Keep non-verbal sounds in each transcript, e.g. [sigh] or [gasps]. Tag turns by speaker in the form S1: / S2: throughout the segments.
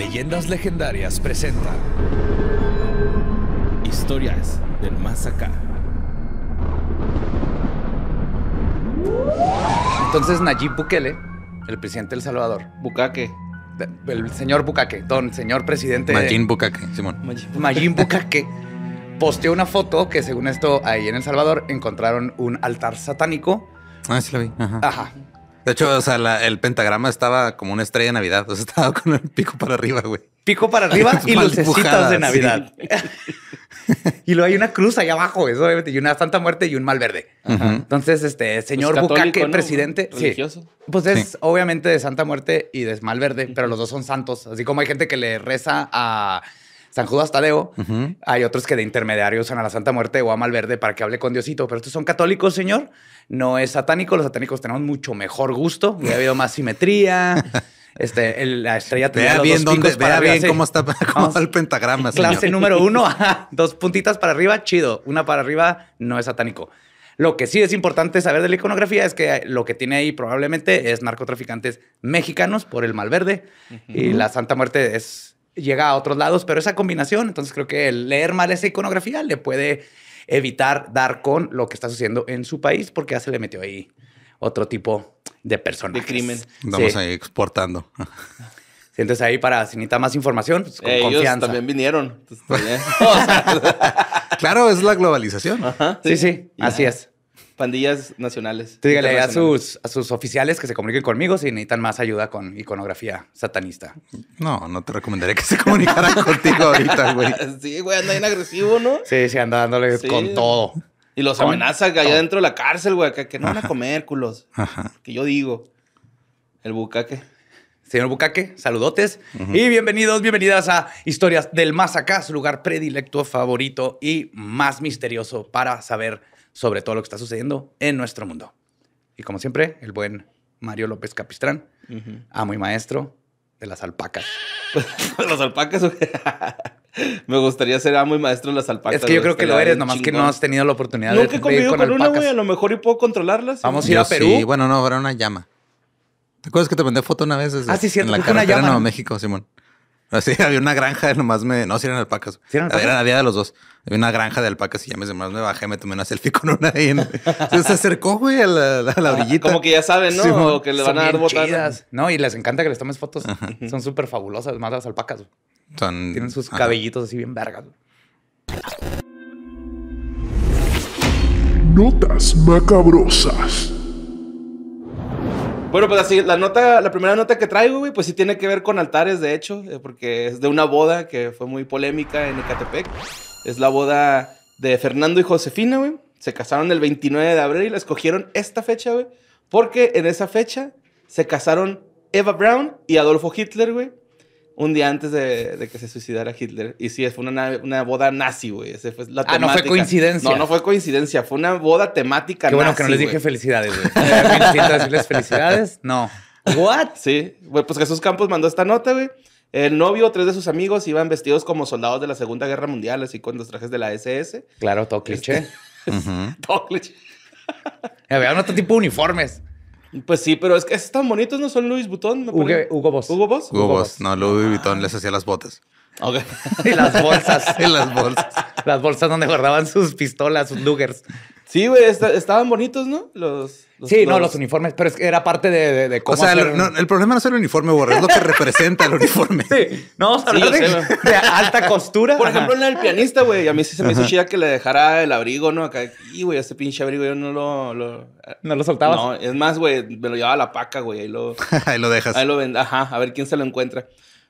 S1: Leyendas Legendarias presenta Historias del Más
S2: Entonces Nayib Bukele, el presidente del Salvador. Bukake. El señor Bukake, don señor presidente. Mayim Bukake, Simón. Mayim Bukake posteó una foto que según esto ahí en El Salvador encontraron un altar satánico.
S3: Ah, sí lo vi. Ajá. Ajá. De hecho, el pentagrama estaba como una estrella de Navidad. O sea, [laughs] estaba con el pico para arriba, güey. Pico para arriba [laughs] y los de Navidad.
S2: [laughs] y luego hay una cruz allá abajo, eso obviamente, y una Santa Muerte y un mal verde. Entonces, este pues señor Bucaque, presidente. Religioso. Pues es obviamente de Santa Muerte y de mal verde, pero los dos son santos. Así como hay gente que le reza a San Judas Tadeo. Hay otros que de intermediarios usan a la Santa Muerte o a Malverde para que hable con Diosito. Pero estos son católicos, señor. No es satánico. Los satánicos tenemos mucho mejor gusto. y ha habido más simetría. [laughs] Este, la estrella tenía vea los bien dónde, vea bien cómo [laughs] está,
S3: el pentagrama. Señor. Clase número [laughs] uno,
S2: ah, dos puntitas para arriba, chido. Una para arriba no es satánico. Lo que sí es importante saber de la iconografía es que lo que tiene ahí probablemente es narcotraficantes mexicanos por el Malverde y la Santa Muerte es llega a otros lados, pero esa combinación, entonces creo que el leer mal esa iconografía le puede evitar dar con lo que está sucediendo en su país porque ya se le metió ahí otro tipo de personas. De crimen. Vamos a ahí exportando. Sientes entonces ahí para, si necesita más información, pues, con eh, confianza. Ellos también
S1: vinieron. [laughs] [laughs] claro, es la globalización. sí, sí así es pandillas nacionales. Dígale a sus, a sus oficiales que se comuniquen conmigo
S2: si necesitan más ayuda con iconografía satanista. No, no te recomendaría que se comunicaran [laughs] contigo ahorita, güey.
S1: [laughs] Sí, güey, anda bien agresivo, ¿no? Sí, sí, anda dándole con todo. Y los amenaza allá dentro de la cárcel, güey, que, no van a comer culos. Que yo digo.
S2: El bucaque. Señor Bucaque, saludotes y bienvenidos, bienvenidas a Historias del Más Acá, su lugar predilecto, favorito y más misterioso para saber sobre todo lo que está sucediendo en nuestro mundo. Y como siempre, el buen Mario López Capistrán,
S1: amo y maestro de las alpacas. [laughs] las alpacas. [laughs] Me gustaría ser amo y maestro de las alpacas. Es que yo creo que lo eres, nomás que no has tenido la oportunidad de he comido con, con A lo mejor y puedo controlarlas. Vamos a ir a Perú. Sí,
S3: bueno, no, habrá una llama. ¿Te acuerdas que te mandé foto una vez? ah, sí, cierto. En la carretera México, Simón. Así [laughs] había una granja, de nomás me. No, si eran alpacas. eran Era la de los dos. Había una granja de alpacas y ya me, nomás me bajé, me tomé una selfie [laughs] con una ahí. se acercó, güey, a la, a ah, orillita. Como que ya saben, ¿no? que le van a dar botas.
S2: No, y les encanta que les tomes fotos. Son súper fabulosas, más las alpacas. Tienen sus cabellitos así bien vergas. Notas macabrosas.
S1: Bueno, pues así, la nota, la primera nota que traigo, güey, pues sí tiene que ver con altares, de hecho, eh, porque es de una boda que fue muy polémica en Ecatepec. Es la boda de Fernando y Josefina, güey. Se casaron el 29 de abril y la escogieron esta fecha, güey, porque en esa fecha se casaron Eva Brown y Adolfo Hitler, güey, un día antes de, que se suicidara Hitler. Y sí, fue una, boda nazi, güey. Ese fue la ah, no fue coincidencia. No, no fue coincidencia. Fue una boda temática Qué bueno que no les dije felicidades, güey. [laughs] decirles felicidades. No. ¿What? Sí. pues Jesús Campos mandó esta nota, güey. El novio, tres de sus amigos iban vestidos como soldados de la Segunda Guerra Mundial, así con los trajes de la SS. Claro, todo cliché. Este, [laughs] todo cliché. Había otro tipo de uniformes. Pues sí, pero es que están bonitos, ¿no? Son Luis Butón. Hugo,
S2: Hugo Boss. Hugo Boss. Hugo,
S3: No, Luis Butón les hacía las botas. Ok.
S2: [laughs] y las bolsas. [laughs] y las bolsas. las bolsas donde guardaban sus pistolas, sus nuggers. Sí, güey, estaban bonitos, ¿no? Los, sí, no, los uniformes, pero era parte de, de, O sea,
S3: el problema no es el uniforme, güey. es lo que [laughs] representa el uniforme. Sí,
S1: no, o [laughs] de,
S3: alta costura. Por ejemplo, en
S1: el pianista, güey, a mí sí se me hizo chida que le dejara el abrigo, ¿no? Acá, y güey, ese pinche abrigo yo no lo. lo... ¿No lo soltabas? No, es más, güey, me lo llevaba la paca, güey, ahí lo. [laughs] lo dejas. Ahí lo Ajá, a ver quién se lo encuentra.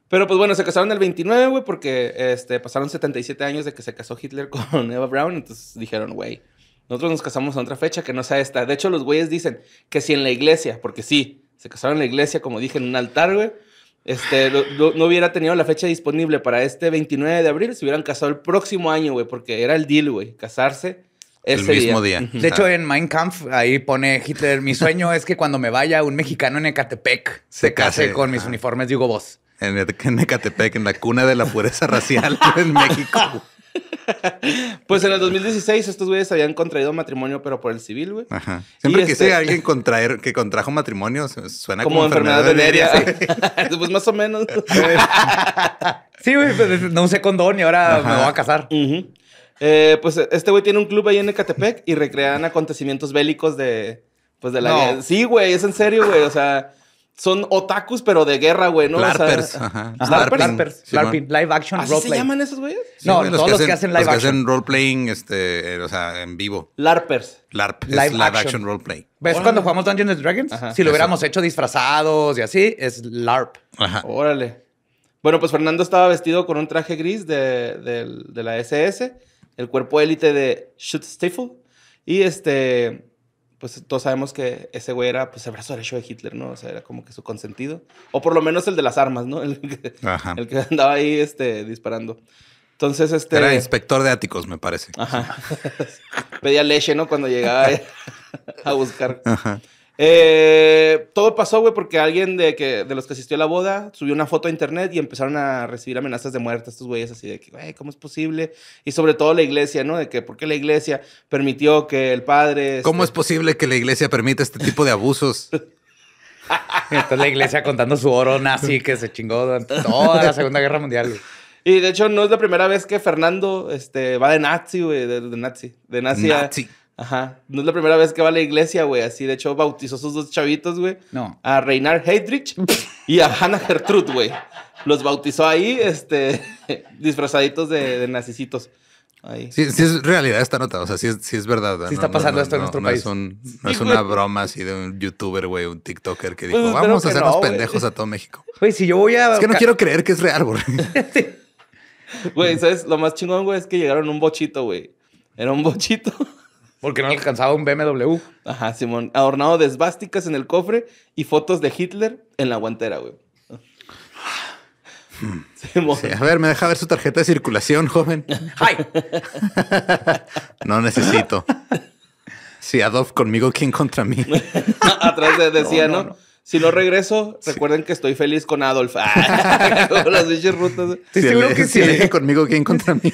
S1: Pero pues bueno, se casaron el 29, güey, porque este, pasaron 77 años de que se casó Hitler con Eva Brown, entonces dijeron, güey. Nosotros nos casamos a otra fecha que no sea esta. De hecho, los güeyes dicen que si en la iglesia, porque sí, se casaron en la iglesia, como dije, en un altar, güey. Este, no hubiera tenido la fecha disponible para este 29 de abril, se hubieran casado el próximo año, güey, porque era el deal, güey, casarse el mismo día. De hecho,
S2: en Mein Kampf, ahí pone Hitler, mi sueño es que cuando me vaya un mexicano en Ecatepec
S3: se, case, con mis uniformes digo vos. En, e- en Ecatepec, en la cuna de la pureza racial
S1: [laughs] en México.
S3: [laughs] pues en
S1: el 2016 estos güeyes habían contraído matrimonio, pero por el civil, güey.
S3: Ajá. Siempre que este alguien [laughs] contraer, que contrajo matrimonio, suena como, enfermedad, de
S1: Sí. [laughs] pues más o menos. sí, güey, pues no sé con y ahora me voy a casar. Eh, pues este güey tiene un club ahí en Ecatepec y recrean acontecimientos bélicos de... Pues de la... No. Sí, güey, es en serio, güey. O sea son otakus, pero de guerra, güey, ¿no? Larpers. Larpers. Larpers. Larping. Live action ¿Así roleplay. se llaman esos güeyes? no, los todos que hacen, los que hacen live action. que
S3: hacen roleplaying, este, eh, o sea, en vivo. Larpers. Larp. Live, es live action, roleplay.
S1: ¿Ves cuando
S2: jugamos Dungeons
S3: and Dragons? Si lo hubiéramos
S1: hecho disfrazados y así, es LARP. Ajá. Órale. Bueno, pues Fernando estaba vestido con un traje gris de, de la SS, el cuerpo élite de Shoot Stifle y este pues todos sabemos que ese güey era pues el brazo derecho de Hitler, ¿no? O sea, era como que su consentido. O por lo menos el de las armas, ¿no? [laughs] El que, El que andaba ahí este, disparando. Entonces, este. Era
S3: inspector de áticos, me parece. Ajá.
S1: [laughs] Pedía leche, ¿no? Cuando llegaba [laughs] a buscar. Ajá. Eh, todo pasó, güey, porque alguien de, que, de los que asistió a la boda subió una foto a internet y empezaron a recibir amenazas de muerte a estos güeyes, así de que, güey, ¿cómo es posible? Y sobre todo la iglesia, ¿no? De que, ¿por qué la iglesia permitió que el padre. ¿Cómo
S3: este es posible que la iglesia permita este tipo de abusos? [laughs]
S1: Entonces
S2: la iglesia contando su oro nazi que se chingó durante toda la Segunda Guerra Mundial,
S1: Y de hecho, no es la primera vez que Fernando este, va de nazi, güey, de, nazi. De nazi. Ajá. No es la primera vez que va a la iglesia, güey. Así, de hecho, bautizó a sus dos chavitos, güey. No. A Reinar Heydrich y a Hannah Gertrude, güey. Los bautizó ahí, este, [laughs] disfrazaditos de, de Sí, sí, es
S3: realidad esta nota, o sea, sí es, verdad. Sí está pasando esto en nuestro país. no es una broma así de un youtuber, güey, un TikToker que dijo, pues, vamos a hacernos pendejos a todo México. Güey, si yo voy a... Es que no quiero creer que es real, güey. [laughs]
S1: Güey, ¿sabes? Lo más chingón, güey, es que llegaron un bochito, güey. Era un bochito. Porque no alcanzaba un BMW. Ajá, Simón. Adornado de esvásticas en el cofre y fotos de Hitler en la guantera, güey.
S3: Hmm. a ver, me deja ver su tarjeta de circulación, joven.
S1: ¡Ay! [laughs]
S3: no necesito. Si Adolf conmigo, ¿quién contra mí? [laughs]
S1: Atrás de, decía, ¿no? no, Si no regreso, recuerden que estoy feliz con Adolf. [laughs] las bichas rutas. Sí, sí, seguro que si sí.
S3: conmigo, ¿quién contra mí?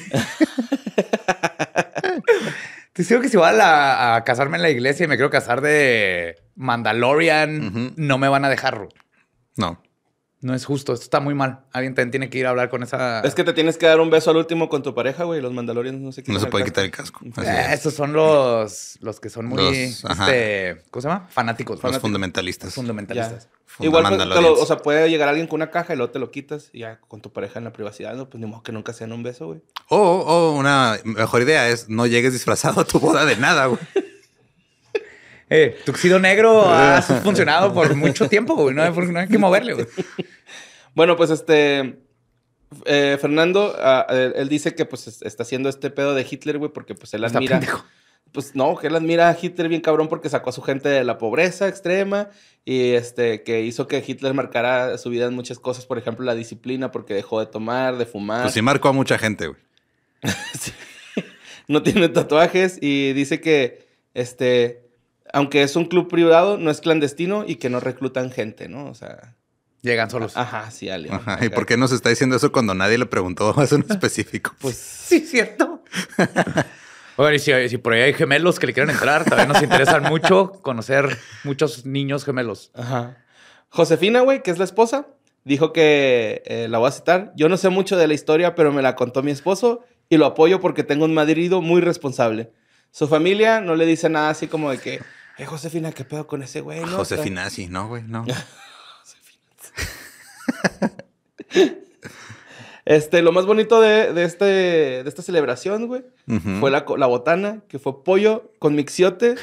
S2: Te digo que si voy a, casarme en la iglesia y me quiero casar de Mandalorian, no me van a dejar. No. No es justo, esto está muy mal. Alguien también tiene que ir a hablar con esa. Es
S1: que te tienes que dar un beso al último con tu pareja, güey. Los mandalorianos no se quitan. No se puede quitar el casco. esos eh, son los, los que son muy. Este, ¿Cómo se llama? Fanáticos. fundamentalistas. Fundamentalistas. Igual, o sea, puede llegar alguien con una caja y luego te lo quitas y ya con tu pareja en la privacidad, no, pues ni modo que nunca se un beso, güey.
S3: O una mejor idea es no llegues disfrazado a tu boda de nada, güey. Eh, tuxido negro ha [laughs] funcionado por mucho tiempo, güey. No,
S2: hay que moverle, güey.
S1: Bueno, pues este. Eh, Fernando, ah, él, dice que pues está haciendo este pedo de Hitler, güey, porque pues él admira. Pues no, que él admira a Hitler bien cabrón porque sacó a su gente de la pobreza extrema y este que hizo que Hitler marcara su vida en muchas cosas, por ejemplo, la disciplina porque dejó de tomar, de fumar. Pues sí
S3: marcó a mucha gente, güey.
S1: [laughs] No tiene tatuajes y dice que este aunque es un club privado, no es clandestino y que no reclutan gente, ¿no? O sea. Llegan solos. Ajá, sí, Ale. ¿Y por
S3: qué nos está diciendo eso cuando nadie le preguntó [laughs] Es un [laughs] específico? Pues [laughs] sí, cierto.
S2: Oye, y si, por ahí hay gemelos que le quieren entrar, también nos interesan mucho
S1: conocer muchos niños gemelos. Ajá. Josefina, güey, que es la esposa, dijo que, eh, la voy a citar, yo no sé mucho de la historia, pero me la contó mi esposo y lo apoyo porque tengo un madrido muy responsable. Su familia no le dice nada así como de que eh, Josefina, ¿qué pedo con ese güey? Josefina, sí, no, güey, no. [laughs] este, lo más bonito de, este, de esta celebración, güey, fue la, botana, que fue pollo con mixiote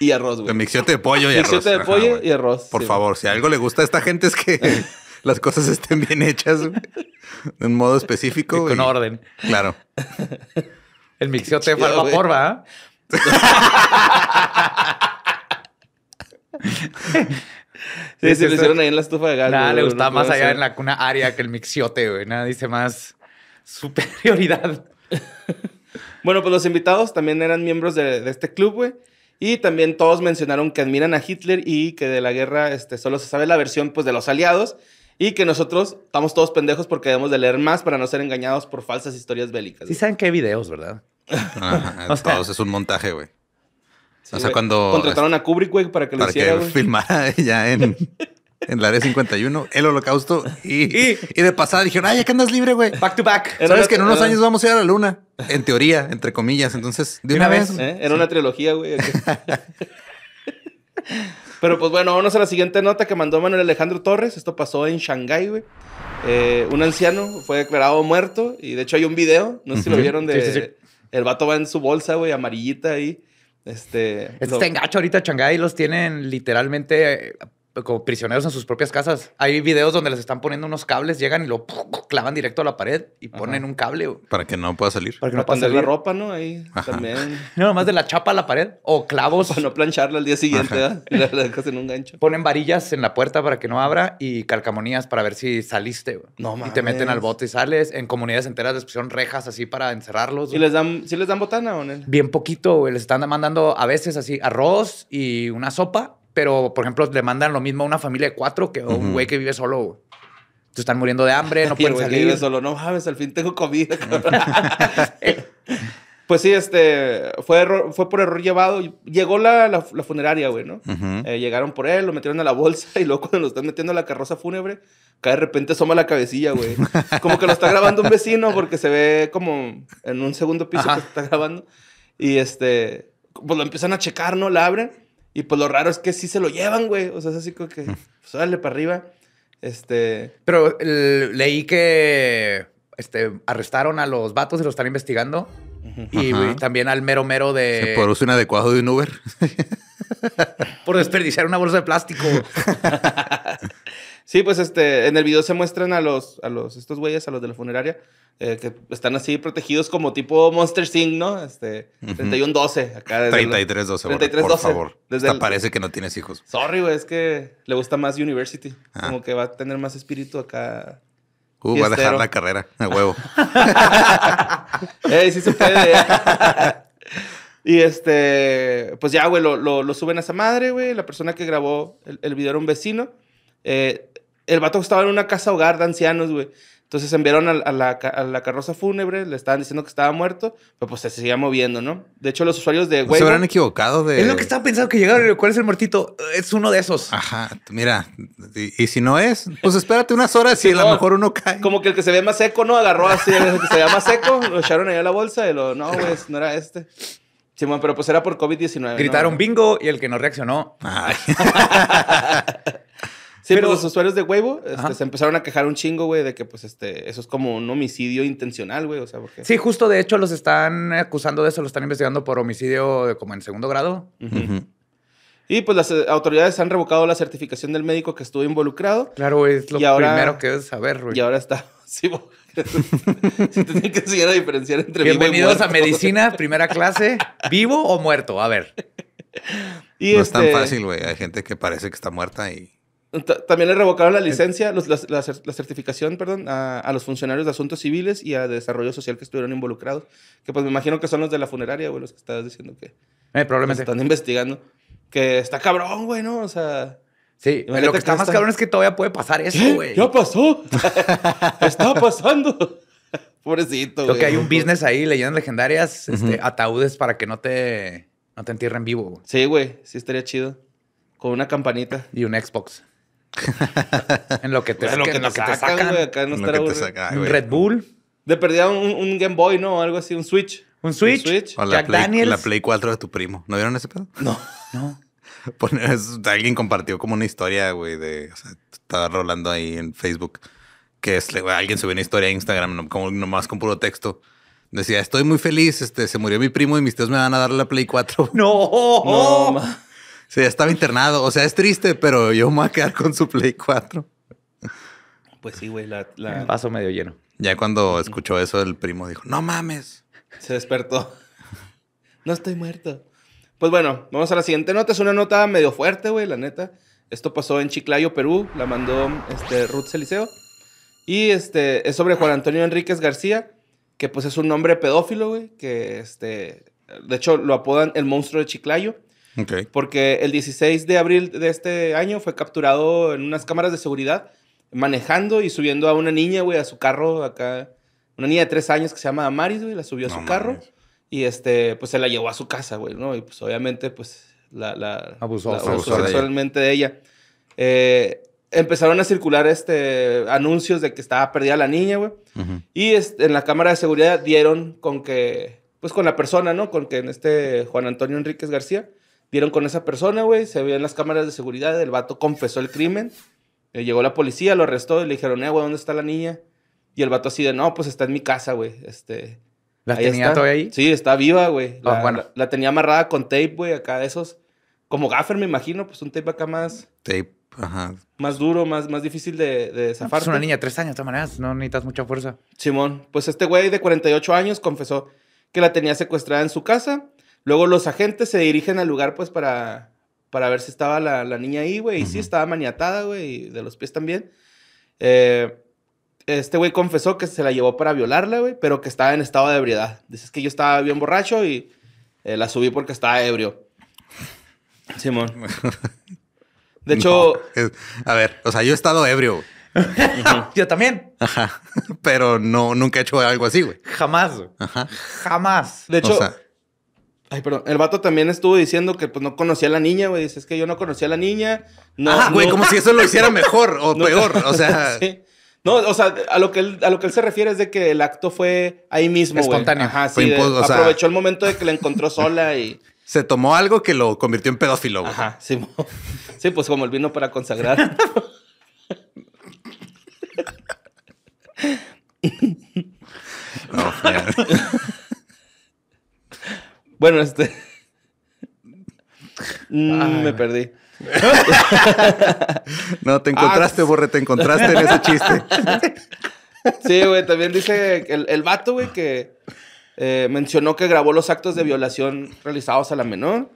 S3: y arroz, güey. Con mixiote de pollo y arroz. Mixiote de pollo
S1: y arroz. Por favor,
S3: si algo le gusta a esta gente es que [laughs] las cosas estén bien hechas, güey. De un modo específico. Y con orden. Claro.
S2: El mixiote fue al porba. [laughs]
S1: [laughs] sí, se lo hicieron ahí en la estufa de gas. Nada, le gustaba más allá en la
S2: cuna aria que el mixiote, güey. Nada dice más superioridad.
S1: [laughs] bueno, pues los invitados también eran miembros de, este club, güey. Y también todos mencionaron que admiran a Hitler y que de la guerra este, solo se sabe la versión pues, de los aliados y que nosotros estamos todos pendejos porque debemos de leer más para no ser engañados por falsas historias bélicas.
S3: Sí saben que videos, ¿verdad? [laughs] todos es un montaje, güey o sea, cuando. Contrataron
S1: a Kubrick, güey, para que lo para Que
S3: filmara [laughs] ya en, la d 51, el holocausto. [laughs] Y, de pasada dijeron, ay, ya que andas libre, güey. Back to back. Sabes que en unos años vamos a ir a la luna. En teoría, entre comillas. Entonces, de una, vez. ¿eh? Era una
S1: trilogía, güey. [laughs] Pero pues bueno, vamos a la siguiente nota que mandó Manuel Alejandro Torres. Esto pasó en Shanghái, güey. Eh, un anciano fue declarado muerto y de hecho hay un video, no sé si lo vieron, de el vato va en su bolsa, güey, amarillita ahí este. este
S2: engacho ahorita, Shanghai los tienen literalmente eh, como prisioneros en sus propias casas. Hay videos donde les están poniendo unos cables, llegan y lo [laughs] clavan directo a la pared y ponen un cable.
S3: Para que no pueda salir. Para que no pueda salir. la ropa, ¿no? Ahí también.
S2: [laughs] No, nomás de la chapa a la pared o clavos. Para no plancharla al día siguiente, ¿eh? [laughs] dejas en un gancho. Ponen varillas en la puerta para que no abra y calcamonías para ver si saliste. No, Y te meten al bote y sales. En comunidades enteras les pusieron rejas así para encerrarlos. ¿Y les dan, si les dan botana o no? Bien poquito, güey. Les están mandando a veces así arroz y una sopa pero por ejemplo le mandan lo mismo a una familia de cuatro que a un güey que vive solo. te están muriendo de hambre, no [laughs] pueden salir. Vive solo,
S1: no mames, al fin tengo comida. [laughs] pues sí, este, fue, fue por error llevado. Llegó la, la, funeraria, güey, ¿no? Eh, llegaron por él, lo metieron a la bolsa [laughs] y luego cuando lo están metiendo a la carroza fúnebre, cae de repente asoma la cabecilla, güey. Como que lo está grabando un vecino porque se ve como en un segundo piso que está grabando. Y este, pues lo empiezan a checar, ¿no? La abren y pues lo raro es que sí se lo llevan, güey. O sea, es así como que, mm. pues dale para arriba.
S2: Este. Pero leí que este, arrestaron a los vatos y lo están investigando. Y, también al mero mero de. Se
S3: produce un adecuado de un Uber.
S1: [laughs] Por desperdiciar una bolsa de plástico. [laughs] Sí, pues este, en el video se muestran a los, a los, estos güeyes, a los de la funeraria, eh, que están así protegidos como tipo Monster Sing, ¿no? Este, 31-12, acá. 33-12, por favor. Desde Hasta parece que no tienes hijos. Sorry, güey, es que le gusta más University. Ah. Como que va a tener más espíritu acá. Uh, va a dejar la carrera, de huevo. [laughs] Eh, sí se puede. Y este, pues ya, güey, lo, lo, lo, suben a esa madre, güey. La persona que grabó el video era un vecino. Eh, el vato estaba en una casa hogar de ancianos, güey. Entonces enviaron a, la, carroza fúnebre, le estaban diciendo que estaba muerto, pero pues se seguía moviendo, ¿no? De hecho, los usuarios de güey. Pues se habrán
S3: equivocado de... Es lo que estaba
S2: pensando, que llegaron, ¿cuál es el muertito?
S3: Es uno de esos. Ajá, mira, y, si no es, pues espérate unas horas y a lo mejor uno cae.
S1: Como que el que se ve más seco, ¿no? Agarró así el que se veía más seco, lo echaron ahí a la bolsa y lo... No, güey, no era este. Sí, pero pues era por COVID-19. Gritaron bingo y el que no reaccionó. Ay. [laughs] [laughs] Sí, pues pero los usuarios de huevo, este, se empezaron a quejar un chingo, güey, de que pues este, eso es como un homicidio intencional, güey. O Sí,
S2: justo de hecho los están acusando de eso, los están investigando por homicidio eh, como en segundo grado.
S1: Y pues las eh, autoridades han revocado la certificación del médico que estuvo involucrado.
S2: Claro, güey, es lo primero
S1: que debes saber, güey. Y ahora está. [laughs] Sí, se [laughs] tienen que seguir a diferenciar entre Bienvenidos a medicina, primera clase.
S3: [laughs] ¿Vivo o muerto? A ver. Y no es tan este fácil, güey. Hay gente que parece que está muerta y
S1: también le revocaron la licencia, los, la, la, certificación, perdón, a, los funcionarios de asuntos civiles y a desarrollo social que estuvieron involucrados. Que pues me imagino que son los de la funeraria, güey, los que estabas diciendo que...
S2: Eh, probablemente. Están
S1: investigando. Que está cabrón, güey, ¿no? O sea... Sí, lo que está más cabrón es que todavía puede pasar eso, güey. Ya pasó. [laughs] está pasando. [laughs] Pobrecito, Creo que hay un business
S2: ahí, leyendas legendarias, este, ataúdes para que no te, no te entierren vivo.
S1: Güey. Sí, güey. Sí estaría chido. Con una campanita. Y un Xbox. [laughs] en lo que te, en lo que, sacan. Red Bull. De perdida un, Game Boy, ¿no? Algo así, un Switch. Un Switch. la Play, Daniels. La
S3: Play 4 de tu primo. ¿No vieron ese pedo? No. No. [laughs] alguien compartió como una historia, güey, de. estaba rolando ahí en Facebook. Que es, alguien subió una historia a Instagram, como nomás con puro texto. Decía, estoy muy feliz, este, se murió mi primo y mis tíos me van a dar la Play 4. [laughs] No, no. Sí, estaba internado. O sea, es triste, pero yo me voy a quedar con su Play 4.
S1: Pues sí, güey. La,
S3: paso medio lleno. Ya cuando escuchó eso, el primo
S1: dijo, no mames. Se despertó. [laughs] no estoy muerto. Pues bueno, vamos a la siguiente nota. Es una nota medio fuerte, güey, la neta. Esto pasó en Chiclayo, Perú. La mandó este, Ruth Celiseo Y este, es sobre Juan Antonio Enríquez García, que pues es un hombre pedófilo, güey. Que este, de hecho lo apodan el monstruo de Chiclayo. Porque el 16 de abril de este año fue capturado en unas cámaras de seguridad manejando y subiendo a una niña, güey, a su carro acá. Una niña de tres años que se llama Amaris, güey, la subió a su carro y este, pues se la llevó a su casa, güey, ¿no? Y pues obviamente, pues la, abusó, sexualmente de ella. Eh, empezaron a circular este, anuncios de que estaba perdida la niña, güey. Y este, en la cámara de seguridad dieron con que, pues con la persona, ¿no? Con que en este Juan Antonio Enríquez García dieron con esa persona, güey, se vio en las cámaras de seguridad, el vato confesó el crimen, eh, llegó la policía, lo arrestó y le dijeron, eh, güey, ¿dónde está la niña? Y el vato así de, no, pues está en mi casa, güey, este... ¿La tenía todavía ahí? Sí, está viva, güey. Ah, la, tenía amarrada con tape, güey, acá de esos. Como gaffer, me imagino, pues un tape acá más...
S3: Tape, ajá.
S1: Más duro, más, más difícil de, de ah, pues zafar. es una niña de
S2: tres años, de todas maneras, no necesitas mucha fuerza.
S1: Simón, pues este güey de 48 años confesó que la tenía secuestrada en su casa Luego los agentes se dirigen al lugar, pues, para, para ver si estaba la, niña ahí, güey. Y sí, estaba maniatada, güey, y de los pies también. Eh, este güey confesó que se la llevó para violarla, güey, pero que estaba en estado de ebriedad. Dices que yo estaba bien borracho y eh, la subí porque estaba ebrio.
S3: Simón. De [laughs] hecho. a ver, o sea, yo he estado ebrio. [laughs] yo también. Ajá. Pero no, nunca he hecho algo así, güey.
S1: Jamás. Jamás. De hecho, Ay, perdón. El vato también estuvo diciendo que pues no conocía a la niña, güey. Dice, es que yo no conocía a la niña. No, ah, güey, como si eso lo hiciera mejor o [laughs] peor. [laughs] O sea. No, o sea, a lo, que él, a lo que él se refiere es de que el acto fue ahí mismo. Espontáneo. Ajá, sí. aprovechó el momento de que la encontró sola y. [laughs] Se tomó algo que lo convirtió en pedófilo. Güey. Ajá, sí. Sí, pues como el vino para consagrar. no, bueno, este. [laughs] Mm, me perdí. [laughs] no, te encontraste, ah. Borre, te encontraste en ese chiste. [laughs] sí, güey, también dice el, el vato, güey, que eh, mencionó que grabó los actos de violación realizados a la menor.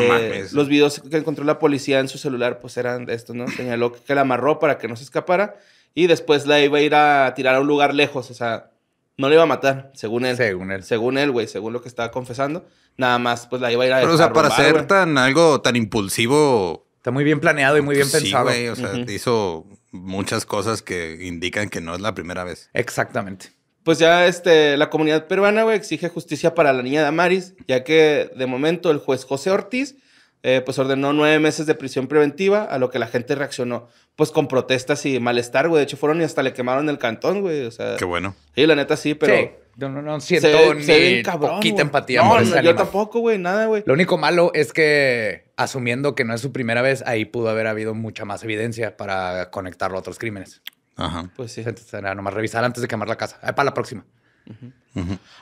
S1: Eh, los videos que encontró la policía en su celular, pues eran de estos, ¿no? Señaló que la amarró para que no se escapara y después la iba a ir a tirar a un lugar lejos, o sea, no le iba a matar, según él. Según él. Según él, güey, según lo que estaba confesando. Nada más, pues la iba a ir a. Pero, o sea, para ser
S3: tan algo tan impulsivo. Está muy bien planeado y muy pues bien sí, pensado. Güey, o sea, hizo muchas cosas que indican que no es la primera vez. Exactamente.
S1: Pues ya este, la comunidad peruana, güey, exige justicia para la niña de Damaris, ya que de momento el juez José Ortiz eh, pues ordenó nueve meses de prisión preventiva, a lo que la gente reaccionó pues con protestas y malestar, güey. De hecho, fueron y hasta le quemaron el cantón, güey. O sea, Qué bueno. Sí, la neta sí, pero. No, no, no siento se, ni se cabrón, empatía. No, no, yo tampoco, güey, nada, güey. Lo único malo es
S2: que, asumiendo que no es su primera vez, ahí pudo haber habido mucha más evidencia para conectarlo a otros crímenes. Ajá. Pues sí. Entonces, era nomás revisar antes de quemar la casa. Ahí para la próxima.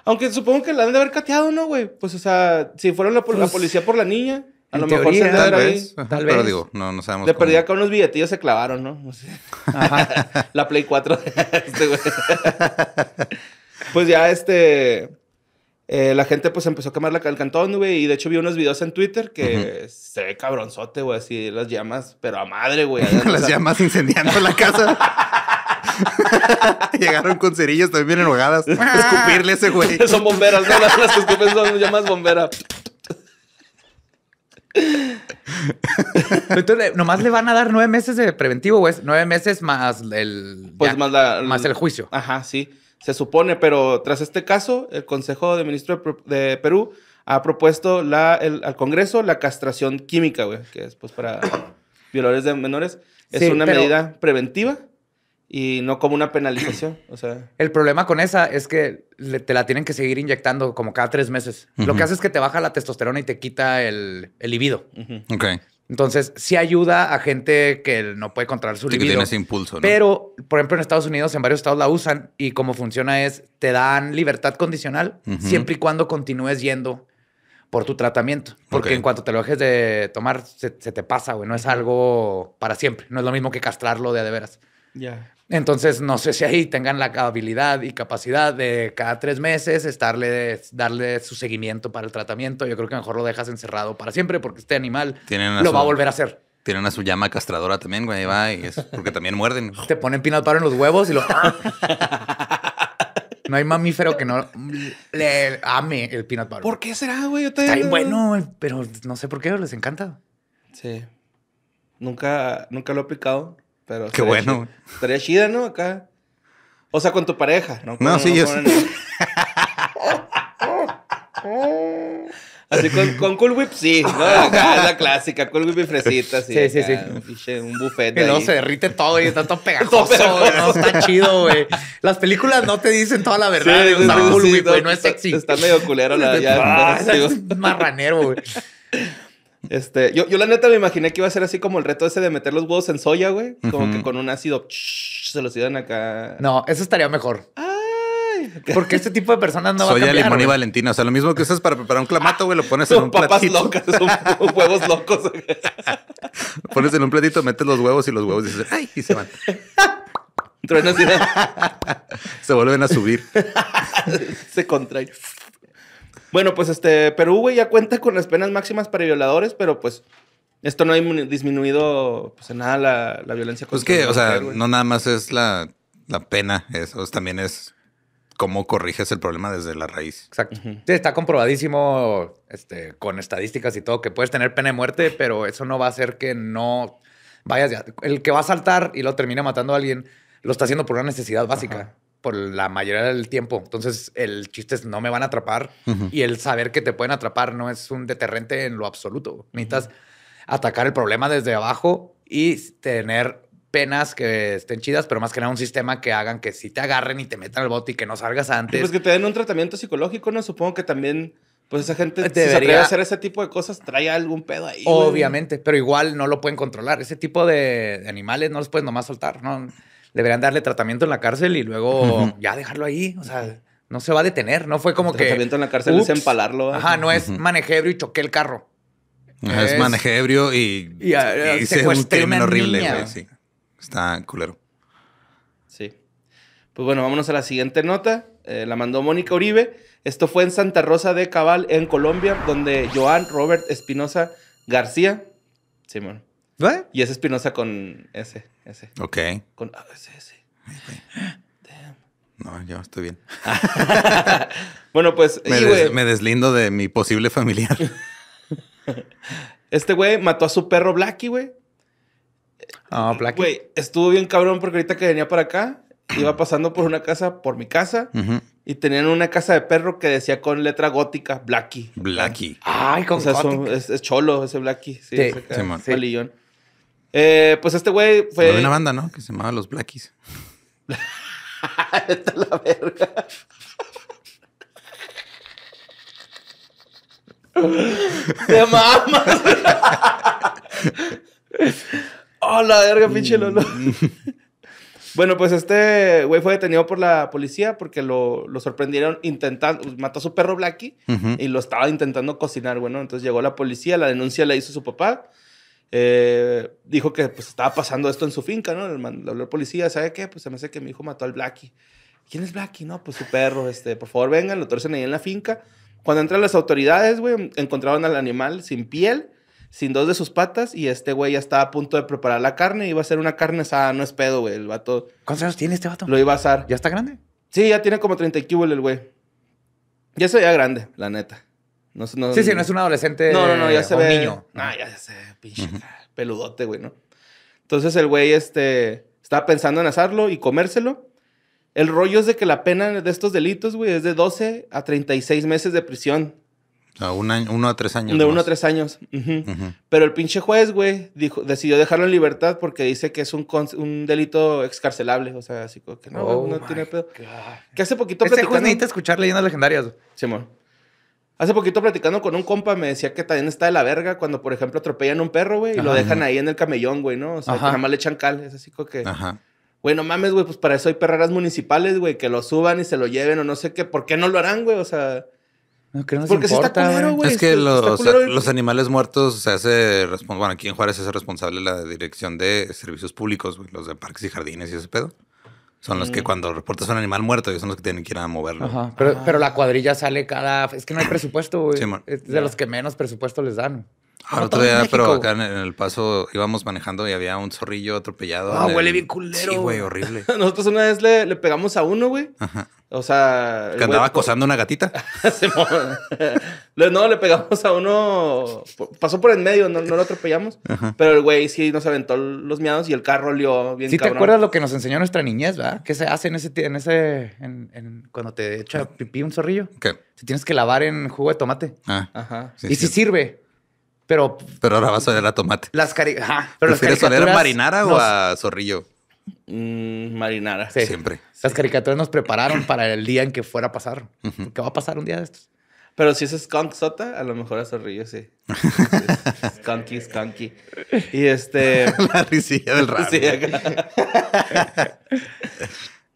S1: Aunque supongo que la han de haber cateado, ¿no, güey? Pues, o sea, si fueron la, la pues, policía por la niña. A lo mejor se tal vez, ahí. Tal vez. Pero digo, no, no sabemos. Le cómo. perdía con unos billetillos, se clavaron, ¿no? [laughs] La Play 4 este güey. [laughs] pues ya este. Eh, la gente pues empezó a quemar la, el cantón, güey. Y de hecho vi unos videos en Twitter que se ve cabronzote, güey. Así las llamas, pero a madre, güey. [laughs] las llamas incendiando la casa. Llegaron con cerillas también enojadas. Escupirle a ese güey. son bomberas, no, las, que escupen son llamas bomberas.
S2: Entonces, nomás le van a dar nueve meses de preventivo, güey. Nueve meses
S1: más el. Pues más, el juicio. Ajá, sí. Se supone, pero tras este caso, el Consejo de Ministros de Perú ha propuesto la, el, al Congreso la castración química, güey, que es pues para [coughs] violadores de menores. Es una medida preventiva y no como una penalización. O sea.
S2: [clears throat] El problema con esa es que te la tienen que seguir inyectando como cada tres meses. Lo que hace es que te baja la testosterona y te quita el, libido. Entonces, sí ayuda a gente que no puede controlar su libido. tiene ese
S3: impulso, Pero,
S2: por ejemplo, en Estados Unidos, en varios estados la usan y cómo funciona es, te dan libertad condicional siempre y cuando continúes yendo por tu tratamiento. Porque en cuanto te lo dejes de tomar, se, te pasa, güey. No es algo para siempre. No es lo mismo que castrarlo de a de veras. Ya. Entonces, no sé si ahí tengan la habilidad y capacidad de cada tres meses estarle, darle su seguimiento para el tratamiento. Yo creo que mejor lo dejas encerrado para siempre porque este animal lo va a volver a
S3: hacer. Tienen a su llama castradora también, güey, va, es porque también muerden. [laughs] Te ponen pinal paro en los huevos y lo... ¡ah!
S2: [laughs] No hay mamífero que no le ame el peanut butter. ¿Por
S1: qué será, güey? Está bueno,
S2: pero no sé por qué, les encanta. Sí.
S1: Nunca, nunca lo he picado. Pero Qué bueno. Chida. Estaría chida, ¿no? Acá. O sea, con tu pareja, ¿no? no, sí, yo sí. Así con, con, Cool Whip, sí. ¿no? Acá la clásica, Cool Whip y fresita. sí, sí, sí. un buffet. Que no se derrite todo y está
S2: todo [laughs] pegajoso. no, está chido, güey. Las películas no te dicen toda la verdad. Sí, está sí, Cool Whip, güey. No, es
S1: sexy. Está, medio culero la. [laughs] Ya, [laughs] es marranero, güey. Este, yo, yo la neta me imaginé que iba a ser así como el reto ese de meter los huevos en soya, güey. Como que con un ácido se los iban acá. No, eso estaría mejor. Ay. Porque este tipo de
S2: personas no Soya, va a cambiar, limón y
S3: valentina. O sea, lo mismo que usas para preparar un clamato, güey, lo pones en un papas locas, son
S2: [laughs]
S1: huevos locos.
S3: pones en un platito, metes los huevos y los huevos dices, ay, y se van.
S1: [laughs]
S3: se vuelven a subir.
S1: [laughs] se contraen. Bueno, pues este, Perú, ya cuenta con las penas máximas para violadores, pero pues esto no ha disminuido pues, en nada la, violencia pues contra Pues que, o sea, no
S3: nada más es la, pena, eso también es cómo corriges el problema desde la raíz. Exacto. sí,
S2: está comprobadísimo este, con estadísticas y todo que puedes tener pena de muerte, pero eso no va a hacer que no vayas. El que va a saltar y lo termine matando a alguien, lo está haciendo por una necesidad básica por la mayoría del tiempo. Entonces, el chiste es no me van a atrapar y el saber que te pueden atrapar no es un deterrente en lo absoluto. Necesitas atacar el problema desde abajo y tener penas que estén chidas, pero más que nada un sistema que hagan que si te agarren y te metan al bote y que no salgas antes. Pues que te
S1: den un tratamiento psicológico, ¿no? Supongo que también, pues esa gente eh, Debería... hacer ese tipo
S2: de cosas, trae algún pedo ahí. Obviamente, pero igual no lo pueden controlar. Ese tipo de animales no los puedes nomás soltar, ¿no? deberían darle tratamiento en la cárcel y luego ya dejarlo ahí. O sea, no se va a detener. No fue como que. Tratamiento en la cárcel es empalarlo. Ajá, no es maneje manejebrio y choqué el carro.
S3: es, manejebrio y. Y, ah, ah, un horrible, Sí. Está culero.
S1: Sí. Pues bueno, vámonos a la siguiente nota. Eh, la mandó Mónica Uribe. Esto fue en Santa Rosa de Cabal, en Colombia, donde Joan Robert Espinosa García. Simón. Sí, y es Espinosa con S. S. Ok. Con S, S. No, yo estoy bien. [laughs]
S3: bueno, pues. Me, deslindo de mi posible familiar.
S1: este güey mató a su perro Blacky, güey. Ah, eh, Blacky. Güey, estuvo bien cabrón porque ahorita que venía para acá, iba [clears throat] pasando por una casa, por mi casa, y tenían una casa de perro que decía con letra gótica, Blacky.
S3: Blackie. Ay, con o
S1: es, cholo ese Blackie. Sí, sí. sí, eh, pues este güey fue. Había una banda, ¿no? Que se llamaba
S3: Los Blackies. [laughs] Esta la verga.
S1: Te mamas. [laughs] oh, la verga, pinche mm. Lolo. bueno, pues este güey fue detenido por la policía porque lo, sorprendieron intentando. Pues, mató a su perro Blackie y lo estaba intentando cocinar, bueno. Entonces llegó la policía, la denuncia la hizo su papá. Eh, dijo que pues, estaba pasando esto en su finca, ¿no? Le habló policía, ¿sabe qué? Pues se me hace que mi hijo mató al Blackie. ¿Quién es Blackie? No, pues su perro, este, por favor vengan, lo torcen ahí en la finca. Cuando entran las autoridades, güey, encontraron al animal sin piel, sin dos de sus patas, y este güey ya estaba a punto de preparar la carne, iba a ser una carne asada, no es pedo, güey, el vato. ¿Cuántos años tiene este vato? Lo iba a asar. ¿Ya está grande? Sí, ya tiene como 30 kilos el güey. Ya se grande, la neta. No, no, sí, sí, no es un adolescente. No, no, ya se o ve. niño. No, ya, ya se pinche peludote, güey, ¿no? Entonces el güey este, estaba pensando en asarlo y comérselo. El rollo es de que la pena de estos delitos, güey, es de 12 a 36 meses de prisión.
S3: A un uno a tres años. De uno a tres
S1: años. Pero el pinche juez, güey, dijo, decidió dejarlo en libertad porque dice que es un, un delito excarcelable. O sea, así que no, oh tiene pedo. Que hace poquito Ese juez necesita escuchar leyendas legendarias. Sí, amor. Hace poquito platicando con un compa me decía que también está de la verga cuando, por ejemplo, atropellan un perro, güey, y lo dejan ahí en el camellón, güey, ¿no? O sea, nada más le echan cal. Es así como que. Ajá. Güey, mames, güey, pues para eso hay perreras municipales, güey, que lo suban y se lo lleven o no sé qué. ¿Por qué no lo harán, güey? O sea. No, que no pues porque se está culero, güey. Es que los,
S3: animales muertos se hace Bueno, aquí en Juárez es responsable la dirección de servicios públicos, güey, los de parques y jardines y ese pedo. Son los que mm. cuando reportas un animal muerto, ellos son los que tienen que ir a moverlo. pero,
S2: la cuadrilla sale cada. Es que no hay presupuesto, güey. de los que menos presupuesto les dan. Ah, pero
S3: acá en, el paso íbamos manejando y había un zorrillo atropellado. Ah, huele bien culero. Sí, güey, horrible. [laughs]
S1: Nosotros una vez le, le pegamos a uno, güey. Ajá. O sea. ¿Que andaba acosando una gatita? [laughs] [laughs] no, le pegamos a uno. Pasó por en medio, no, lo atropellamos. Pero el güey sí nos aventó los miados y el carro lió bien ¿Sí te acuerdas
S2: lo que nos enseñó nuestra niñez, ¿verdad? ¿Qué se hace en ese. En ese cuando te echa pipí un zorrillo? ¿Qué? Se tienes que lavar en jugo de tomate. Ah. Ajá. y si
S3: sirve. Pero. Pero ahora vas a oler a tomate.
S2: Las, cari Ajá. Pero las caricaturas. oler a marinara o a zorrillo? Mm, marinara. Sí. Siempre. Las caricaturas nos prepararon para el día en que fuera a pasar. que va a pasar un día de estos?
S1: Pero si es skunk sota, a lo mejor a zorrillo sí. [laughs] skunky, skunky. Y este. [laughs] La risilla del rap. Sí, [laughs]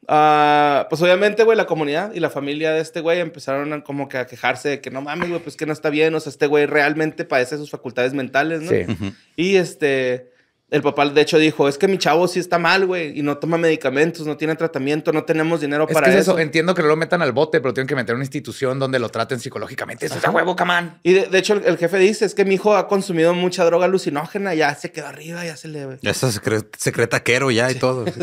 S1: ah, pues obviamente, güey, la comunidad y la familia de este güey empezaron como que a quejarse de que no mames, güey, pues que no está bien. O sea, este güey realmente padece sus facultades mentales, ¿no? Sí. Y este el papá, de hecho, dijo, es que mi chavo sí está mal, güey, y no toma medicamentos, no tiene tratamiento, no tenemos dinero para es eso.
S2: Entiendo que no lo metan al bote, pero tienen que meter una institución donde lo traten psicológicamente. Eso es está huevo, camán.
S1: Y de, hecho, el, jefe dice, es que mi hijo ha consumido mucha droga alucinógena, ya se quedó arriba, ya se le...
S3: Ya está secreta secretaquero ya y todo. [laughs]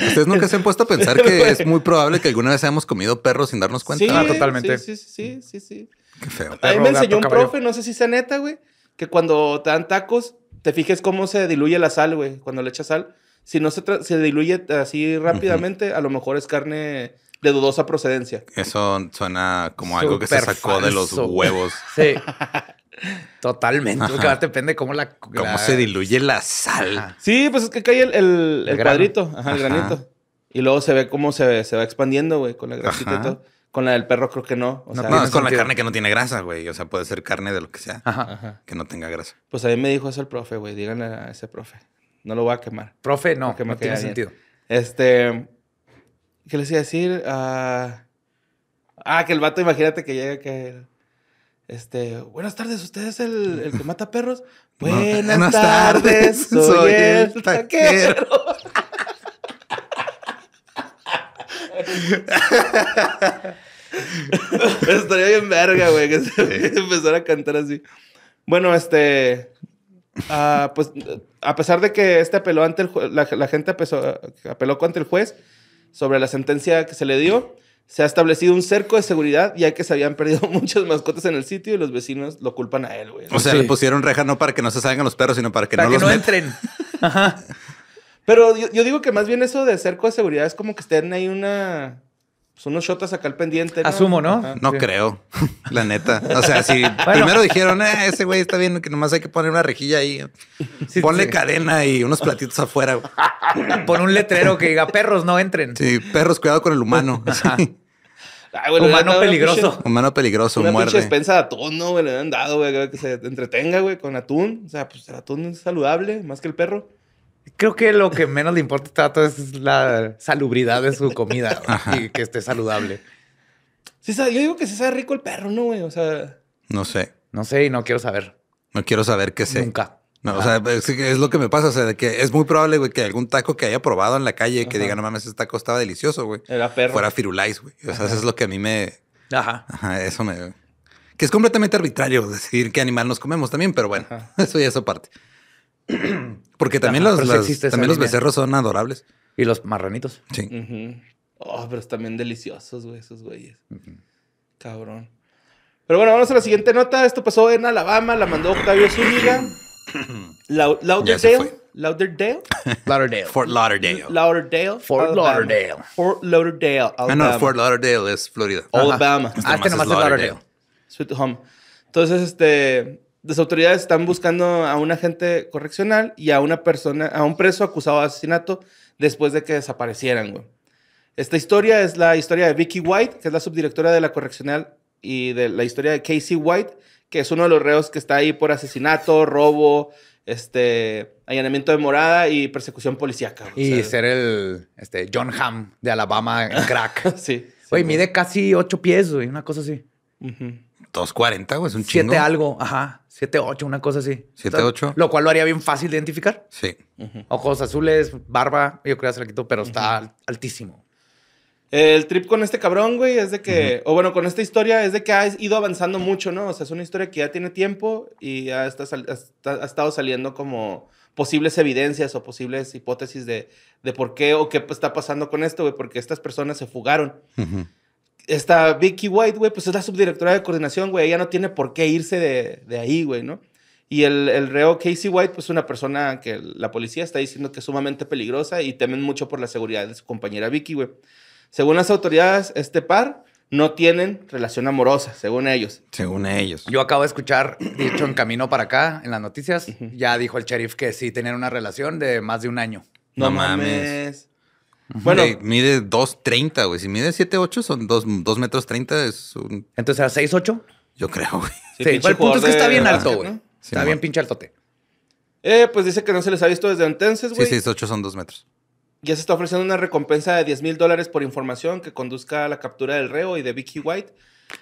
S3: ¿Ustedes nunca se han puesto a pensar [laughs] que es muy probable que alguna vez hayamos comido perros sin darnos cuenta? Sí, ah, totalmente. sí,
S1: sí, sí, sí. Qué feo. A mí me enseñó un profe, no sé si sea neta, güey, que cuando te dan tacos, te fijes cómo se diluye la sal, güey, cuando le echas sal. Si no se, diluye así rápidamente, a lo mejor es carne de dudosa procedencia.
S3: Eso suena como algo que se sacó de los huevos. Sí.
S1: [laughs] Totalmente. Porque depende cómo la. Cómo
S3: se diluye la sal.
S1: Sí, pues es que cae el, cuadrito, ajá, el granito. Y luego se ve cómo se, se va expandiendo, güey, con la grasita y todo. Con la del perro creo que no. no, no, es con la carne que no
S3: tiene grasa, güey. O sea, puede ser carne de lo que sea. Ajá. Que no tenga grasa.
S1: Pues a mí me dijo eso el profe, güey. Díganle a ese profe. No lo voy a quemar. Profe, no. que no tiene sentido. Este... ¿Qué les iba a decir? Ah, ah, que el vato, imagínate que llega que... Este, buenas tardes, ¿usted es el, que mata perros? [laughs] buenas, tardes, soy, el taquero. [laughs] [laughs] Estaría bien verga, güey, que se [laughs] empezara a cantar así. Bueno, este. Ah, pues a pesar de que este apeló ante el la, la, gente apeló ante el juez sobre la sentencia que se le dio, se ha establecido un cerco de seguridad ya que se habían perdido [laughs] muchas mascotas en el sitio y los vecinos lo culpan a él, güey.
S3: O sea, le pusieron reja no para que no se salgan los perros, sino para que no los no
S1: entren. Ajá. Pero yo, yo, digo que más bien eso de cerco de seguridad es como que estén ahí una. Pues unos shotas acá al pendiente. ¿no? Asumo, ¿no? no
S3: creo, [laughs] la neta. O sea, si primero dijeron,
S1: eh, ese güey está bien, que nomás hay que poner una rejilla ahí.
S3: Ponle cadena y unos platitos afuera. Pon un letrero que diga, perros no entren. Sí, perros, cuidado con el humano.
S1: [laughs] humano peligroso.
S3: humano peligroso, una muerde.
S1: Una de atún, ¿no? Güey, le han dado, güey, que se entretenga, güey, con atún. O sea, pues el atún es saludable, más que el perro.
S2: Creo que lo que menos le importa a es la salubridad de su comida y que esté saludable.
S1: Sí, yo digo que se sabe rico el perro, ¿no, güey? O sea.
S3: No sé. No sé y no quiero saber. No quiero saber qué sé. Nunca. o sea, es, lo que me pasa. O sea, de que es muy probable, que algún taco que haya probado en la calle que diga, no mames, este taco estaba delicioso, güey. Era perro. Fuera firulais, güey. O sea, eso es lo que a mí me. Ajá. Ajá, eso me. Que es completamente arbitrario decir qué animal nos comemos también, pero bueno, [laughs] eso ya es aparte. [clears throat] Porque también, los, también los becerros son adorables. Y los marranitos.
S1: Sí. Oh, pero también deliciosos, güey, esos güeyes. Cabrón. Pero bueno, vamos a la siguiente nota. Esto pasó en Alabama, la mandó Octavio Zúñiga. [clears throat]
S3: Lauderdale.
S1: Lauderdale.
S3: [laughs] Lauderdale. Fort Lauderdale.
S1: Lauderdale. Fort Lauderdale. Fort Lauderdale. Ah, no, Fort
S3: Lauderdale es Florida. Alabama. Ah, este, este nomás es Lauderdale.
S1: Sweet home. Entonces, este las autoridades están buscando a un agente correccional y a una persona, a un preso acusado de asesinato después de que desaparecieran, güey. Esta historia es la historia de Vicky White, que es la subdirectora de la correccional, y de la historia de Casey White, que es uno de los reos que está ahí por asesinato, robo, este, allanamiento de morada y persecución policíaca.
S2: Y ser el este, John Hamm de Alabama
S3: en crack. [laughs] sí.
S2: Güey, mide casi ocho pies, güey, una cosa así.
S3: 240, güey, es un chingo. 7 algo,
S2: ajá. 7, 8, una cosa así. 7, 8. Lo cual lo haría bien fácil de identificar. Sí. Ojos azules, barba, yo creo que se la pero está
S1: altísimo. El trip con este cabrón, güey, es de que, o bueno, con esta historia es de que ha ido avanzando mucho, ¿no? O sea, es una historia que ya tiene tiempo y ya ha estado saliendo como posibles evidencias o posibles hipótesis de, por qué o qué está pasando con esto, güey, porque estas personas se fugaron. Está Vicky White, güey, pues es la subdirectora de coordinación, güey. Ella no tiene por qué irse de, de ahí, güey, ¿no? Y el, el, reo Casey White, pues una persona que la policía está diciendo que es sumamente peligrosa y temen mucho por la seguridad de su compañera Vicky, güey. Según las autoridades, este par no tienen relación amorosa, según ellos. Según ellos. Yo acabo de escuchar, dicho en camino para acá, en las noticias, ya dijo el
S2: sheriff que sí tenían una relación de más de un año. No, mames.
S1: Bueno,
S3: mide 2.30, güey. Si mide 7.8 son 2, metros 30. Es un... Entonces, ¿a 6.8? Yo creo, güey. Sí, el punto es que está bien alto, güey. está bien pinche altote.
S1: Eh, pues dice que no se les ha visto desde entonces, güey. Sí,
S3: 6.8 son 2 metros.
S1: Ya se está ofreciendo una recompensa de 10 mil dólares por información que conduzca a la captura del reo y de Vicky White.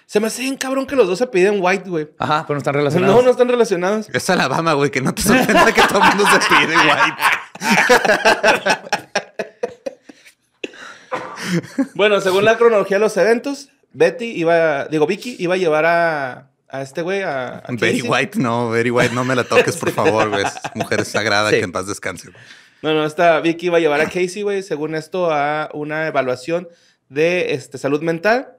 S1: Se me hace bien cabrón que los dos se piden White, güey.
S2: Ajá, pero no están relacionados. No, no están
S1: relacionados. Es Alabama, güey, que no te sorprenda que
S3: todo el mundo se pide [laughs] White
S1: bueno, según la cronología de los eventos, Betty iba, digo, Vicky iba a llevar a, este güey a... Betty White,
S3: no, Betty White, no me la toques, por [laughs] favor, güey. Mujer sagrada, que en paz descanse. Bueno,
S1: No, no, esta Vicky iba a llevar a Casey, güey, según esto, a una evaluación de este, salud mental,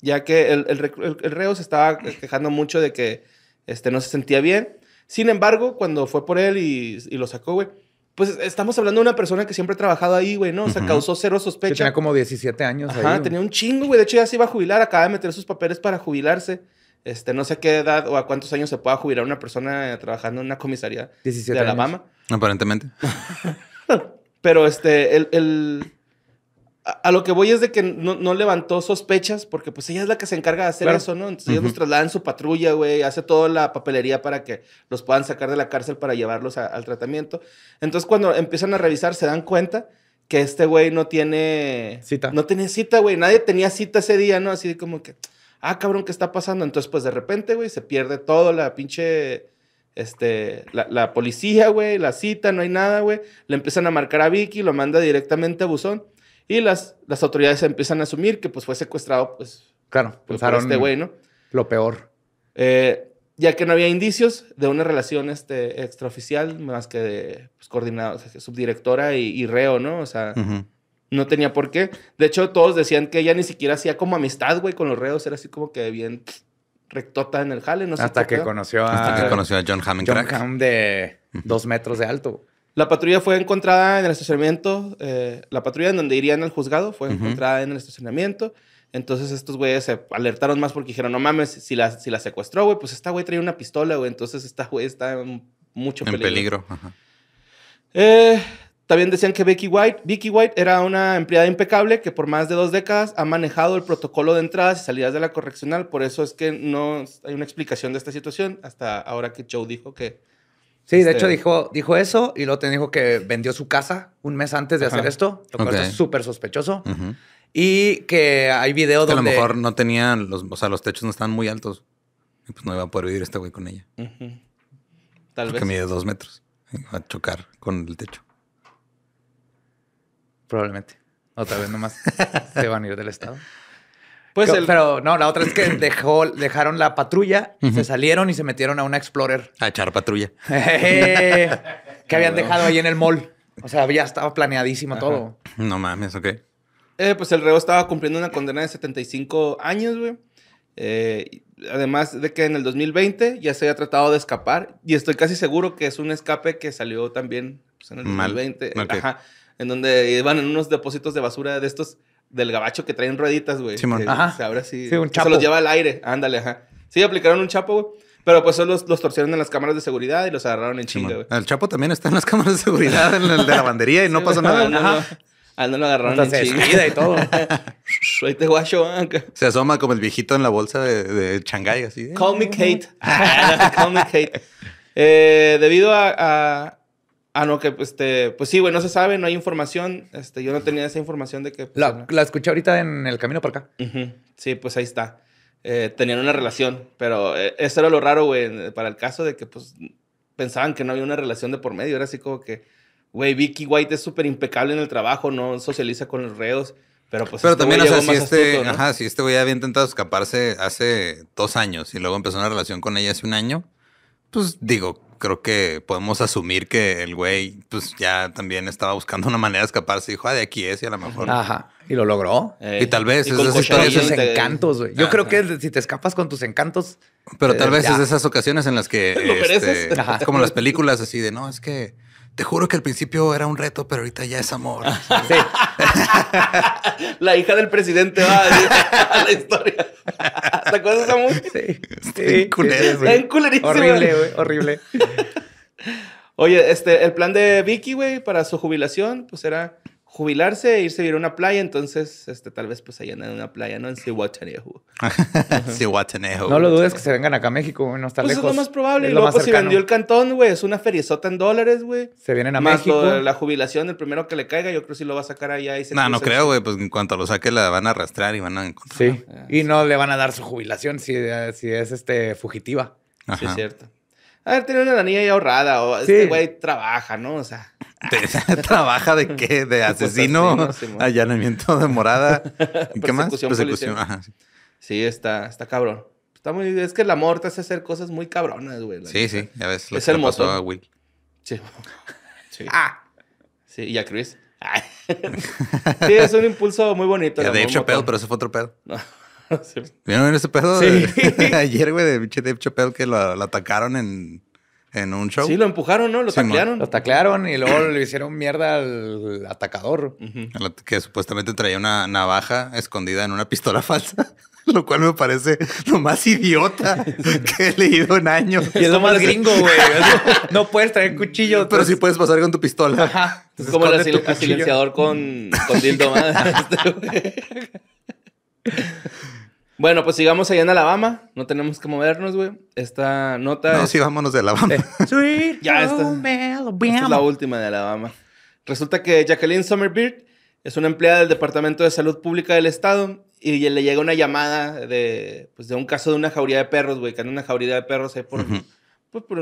S1: ya que el, reo se estaba quejando mucho de que este, no se sentía bien. Sin embargo, cuando fue por él y, y lo sacó, güey, pues estamos hablando de una persona que siempre ha trabajado ahí, güey, ¿no? O sea, causó cero sospecha. Que tenía como 17 años. Ajá, tenía un chingo, güey. De hecho, ya se iba a jubilar, acaba de meter sus papeles para jubilarse. Este, no sé qué edad o a cuántos años se pueda jubilar una persona trabajando en una comisaría de Alabama.
S3: Aparentemente.
S1: [laughs] Pero este, el, el, a, lo que voy es de que no, levantó sospechas porque pues ella es la que se encarga de hacer eso, ¿no? Entonces ellos nos trasladan su patrulla, güey, hace toda la papelería para que los puedan sacar de la cárcel para llevarlos al tratamiento. Entonces cuando empiezan a revisar se dan cuenta que este güey no tiene cita. No tiene cita, güey, nadie tenía cita ese día, ¿no? Así como que, ah, cabrón, ¿qué está pasando? Entonces pues de repente, güey, se pierde todo la pinche este, la, policía, güey, la cita, no hay nada, güey. Le empiezan a marcar a Vicky, lo manda directamente a Buzón. Y las, las autoridades empiezan a asumir que pues fue secuestrado, pues... Claro, pensaron pues, este güey, ¿no?
S2: Lo peor.
S1: Eh, ya que no había indicios de una relación este, extraoficial más que de pues, subdirectora y, reo, ¿no? O sea, no tenía por qué. De hecho, todos decían que ella ni siquiera hacía como amistad, güey, con los reos. Era así como que bien rectota en el jale, no Hasta que conoció a... Hasta que conoció
S2: a John Hammond. John de
S1: dos metros de alto. La patrulla fue encontrada en el estacionamiento, eh, la patrulla en donde irían al juzgado fue encontrada en el estacionamiento. Entonces estos güeyes se alertaron más porque dijeron, no mames, si la, si la secuestró, güey, pues esta güey traía una pistola, güey, entonces esta güey está en mucho peligro. En peligro, eh, también decían que Becky White, Vicky White era una empleada impecable que por más de dos décadas ha manejado el protocolo de entradas y salidas de la correccional, por eso es que no hay una explicación de esta situación hasta ahora que Joe dijo que Sí, de hecho este,
S2: dijo, dijo eso y luego te dijo que vendió su casa un mes antes de hacer esto, lo cual es súper sospechoso.
S3: Y que hay video donde... A lo mejor no tenían, los, o sea, los techos no están muy altos. Y pues no iba a poder vivir este güey con ella. Tal vez que mide dos metros. a chocar con el techo. Probablemente.
S2: Otra vez nomás [laughs] se van a ir del estado. Pues el... Pero no, la otra es que [clears throat] dejó, dejaron la patrulla, se salieron y se metieron a una Explorer.
S3: A echar patrulla.
S2: [laughs] Eh,
S1: que habían dejado ahí en el mall. O sea, ya estaba planeadísimo todo.
S3: No mames, ok.
S1: Eh, pues el reo estaba cumpliendo una condena de 75 años, güey. Eh, además de que en el 2020 ya se había tratado de escapar. Y estoy casi seguro que es un escape que salió también pues, en el Mal. 2020. En donde iban en unos depósitos de basura de estos del gabacho que traen rueditas, güey. Simón. ajá. Se abre así. Sí, un chapo. Se los lleva al aire. Ándale, ajá. Sí, aplicaron un chapo, güey. Pero pues los, los torcieron en las cámaras de seguridad y los agarraron en chinga, güey. El
S3: Chapo también está en las cámaras de seguridad, en el de la bandería y no pasa nada. Al no, no,
S1: al no lo agarraron en
S3: chinga. y todo. [laughs] Ahí te guacho, ah, Se asoma como el viejito en la bolsa de, de
S1: así. Eh. [laughs] Ah, call me Kate. Call me Kate. debido a Ah, no, que este, pues sí, güey, no se sabe, no hay información. Este, yo no tenía esa información de que. Pues,
S2: la, escuché ahorita en el camino para acá. Sí, pues ahí está.
S1: Eh, tenían una relación, pero eh, eso era lo raro, güey, para el caso de que, pues, pensaban que no había una relación de por medio. Era así como que, güey, Vicky White es súper impecable en el trabajo, no socializa con los reos. Pero, pues pero este también, o sea, si este, ajá,
S3: si este güey había intentado escaparse hace dos años y luego empezó una relación con ella hace un año, pues digo, creo que podemos asumir que el güey, pues ya también estaba buscando una manera de escaparse. Dijo, ah, de aquí es y a lo mejor. Ajá. Y lo logró. Y tal vez es esas historias. encantos, Yo ah, creo
S2: que si te escapas con tus
S3: encantos. Pero tal eh, vez es de esas ocasiones en las que. [laughs] Este, como las películas así de, no, es que te juro que al principio era un reto, pero ahorita ya es amor. [laughs]
S1: Sí. [laughs] la hija del presidente va a, [laughs] la historia. ¿Te acuerdas, música? Sí. Está sí. en culerísimo. Horrible, güey. Horrible. Oye, este, el plan de Vicky, güey, para su jubilación, pues era jubilarse e irse a vivir a una playa, entonces este, tal vez pues allá en una playa, ¿no? En Cihuatanejo. [laughs] Cihuatanejo. No lo dudes que se vengan acá a
S2: México, no está lejos. Pues Eso es lo más probable. y luego, pues, si vendió el
S1: cantón, güey, es una feriezota en dólares, güey. Se vienen a México. la jubilación, el primero que le caiga, yo creo que sí lo va a sacar allá. Y se no, no creo,
S3: güey, pues en cuanto lo saque la van a arrastrar y van a encontrar. Sí,
S1: ah,
S2: y no le van a dar su jubilación si, eh, si es este, fugitiva. Sí, es cierto.
S1: A ver, tiene una danilla ya ahorrada o este güey trabaja, ¿no? O sea...
S3: [laughs] trabaja de qué? De asesino, allanamiento
S1: de morada. [laughs] ¿Y qué más? Persecución. Sí, está, está cabrón. Está muy, es que el amor te hace hacer cosas muy cabronas, güey. Sí, sí, ya ves. es hermoso. Pasó a Sí. [laughs] sí. Ah. Sí, y a Chris. sí, es un impulso muy bonito. de Dave Chappelle, pero ese fue otro pedo. ¿Vieron ese pedo? Sí.
S3: De, ayer, güey, de Dave Chappelle que lo atacaron en en un show. Sí, lo empujaron, ¿no? Lo taclearon. Lo taclearon y luego le
S2: hicieron mierda al atacador.
S3: Que supuestamente traía una navaja escondida en una pistola [laughs] falsa. Lo cual me parece lo más
S1: idiota
S3: [laughs] que he leído en años. Y es lo más gringo, güey.
S1: [laughs] No puedes traer cuchillo. Pero sí puedes pasar con tu pistola. Ajá. como el silenciador con, con dildo. Bueno, pues sigamos allá en Alabama. No tenemos que movernos, güey. Esta nota. No, es... sí, vámonos de Alabama. Eh, [laughs] ya está. Esta es la última de Alabama. Resulta que Jacqueline Summerbeard es una empleada del Departamento de Salud Pública del Estado y le llega una llamada de, pues, de un caso de una jauría de perros, güey, que en una jauría de perros ahí por, pues, por,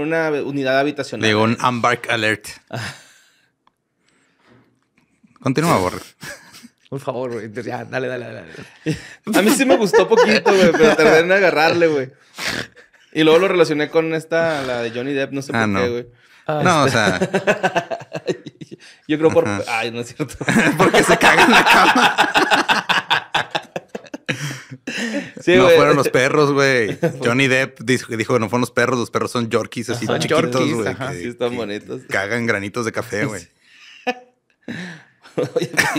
S1: una unidad habitacional. Le
S3: llegó un embark alert. [laughs] Continúa, Borre.
S1: Por favor, güey. ya, dale, dale, dale. [laughs] A mí sí me gustó poquito, güey, pero tardé en agarrarle, güey. Y luego lo relacioné con esta, la de Johnny Depp, no sé ah, por qué, güey. Ah, no, o este. sea. [laughs] Yo creo por. Ay, no es cierto. [laughs] Porque se caga en la cama. Sí, no fueron los
S3: perros, güey. Johnny Depp dijo, que no fueron los perros, los perros son yorkies así chiquitos, güey. Sí, están bonitos. Cagan granitos de café, güey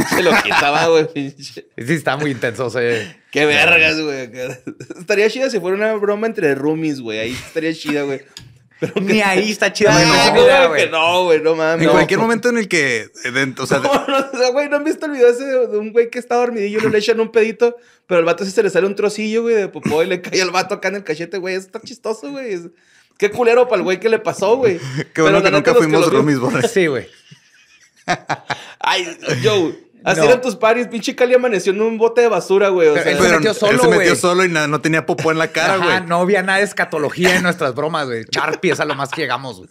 S3: se lo quitaba, güey, Sí, está muy intenso, güey. Qué vergas,
S1: güey. Estaría chida si fuera una broma entre roomies, güey. Ahí estaría chida, güey. Ni ahí está chida. [laughs]
S3: No, güey. No, güey, no, mames. En cualquier momento
S1: en el que. Eh, o sea, [laughs] no, güey, no, han visto el video ese de un güey que está dormidillo y le echan un pedito, pero al vato sí se le sale un trocillo, güey, de popó y le cae al vato acá en el cachete, güey. Eso está chistoso, güey. Qué culero para el güey que le pasó, güey. [laughs] Qué bueno pero, que nunca fuimos roomies, güey Sí, güey. Ay, yo Así eran tus paris, pinche Cali amaneció en un bote de basura, güey. él se metió solo, güey. se metió solo
S3: y nada, no tenía popó
S2: en la cara, güey. No había nada de escatología en nuestras bromas, güey. Charpie es a lo más que llegamos,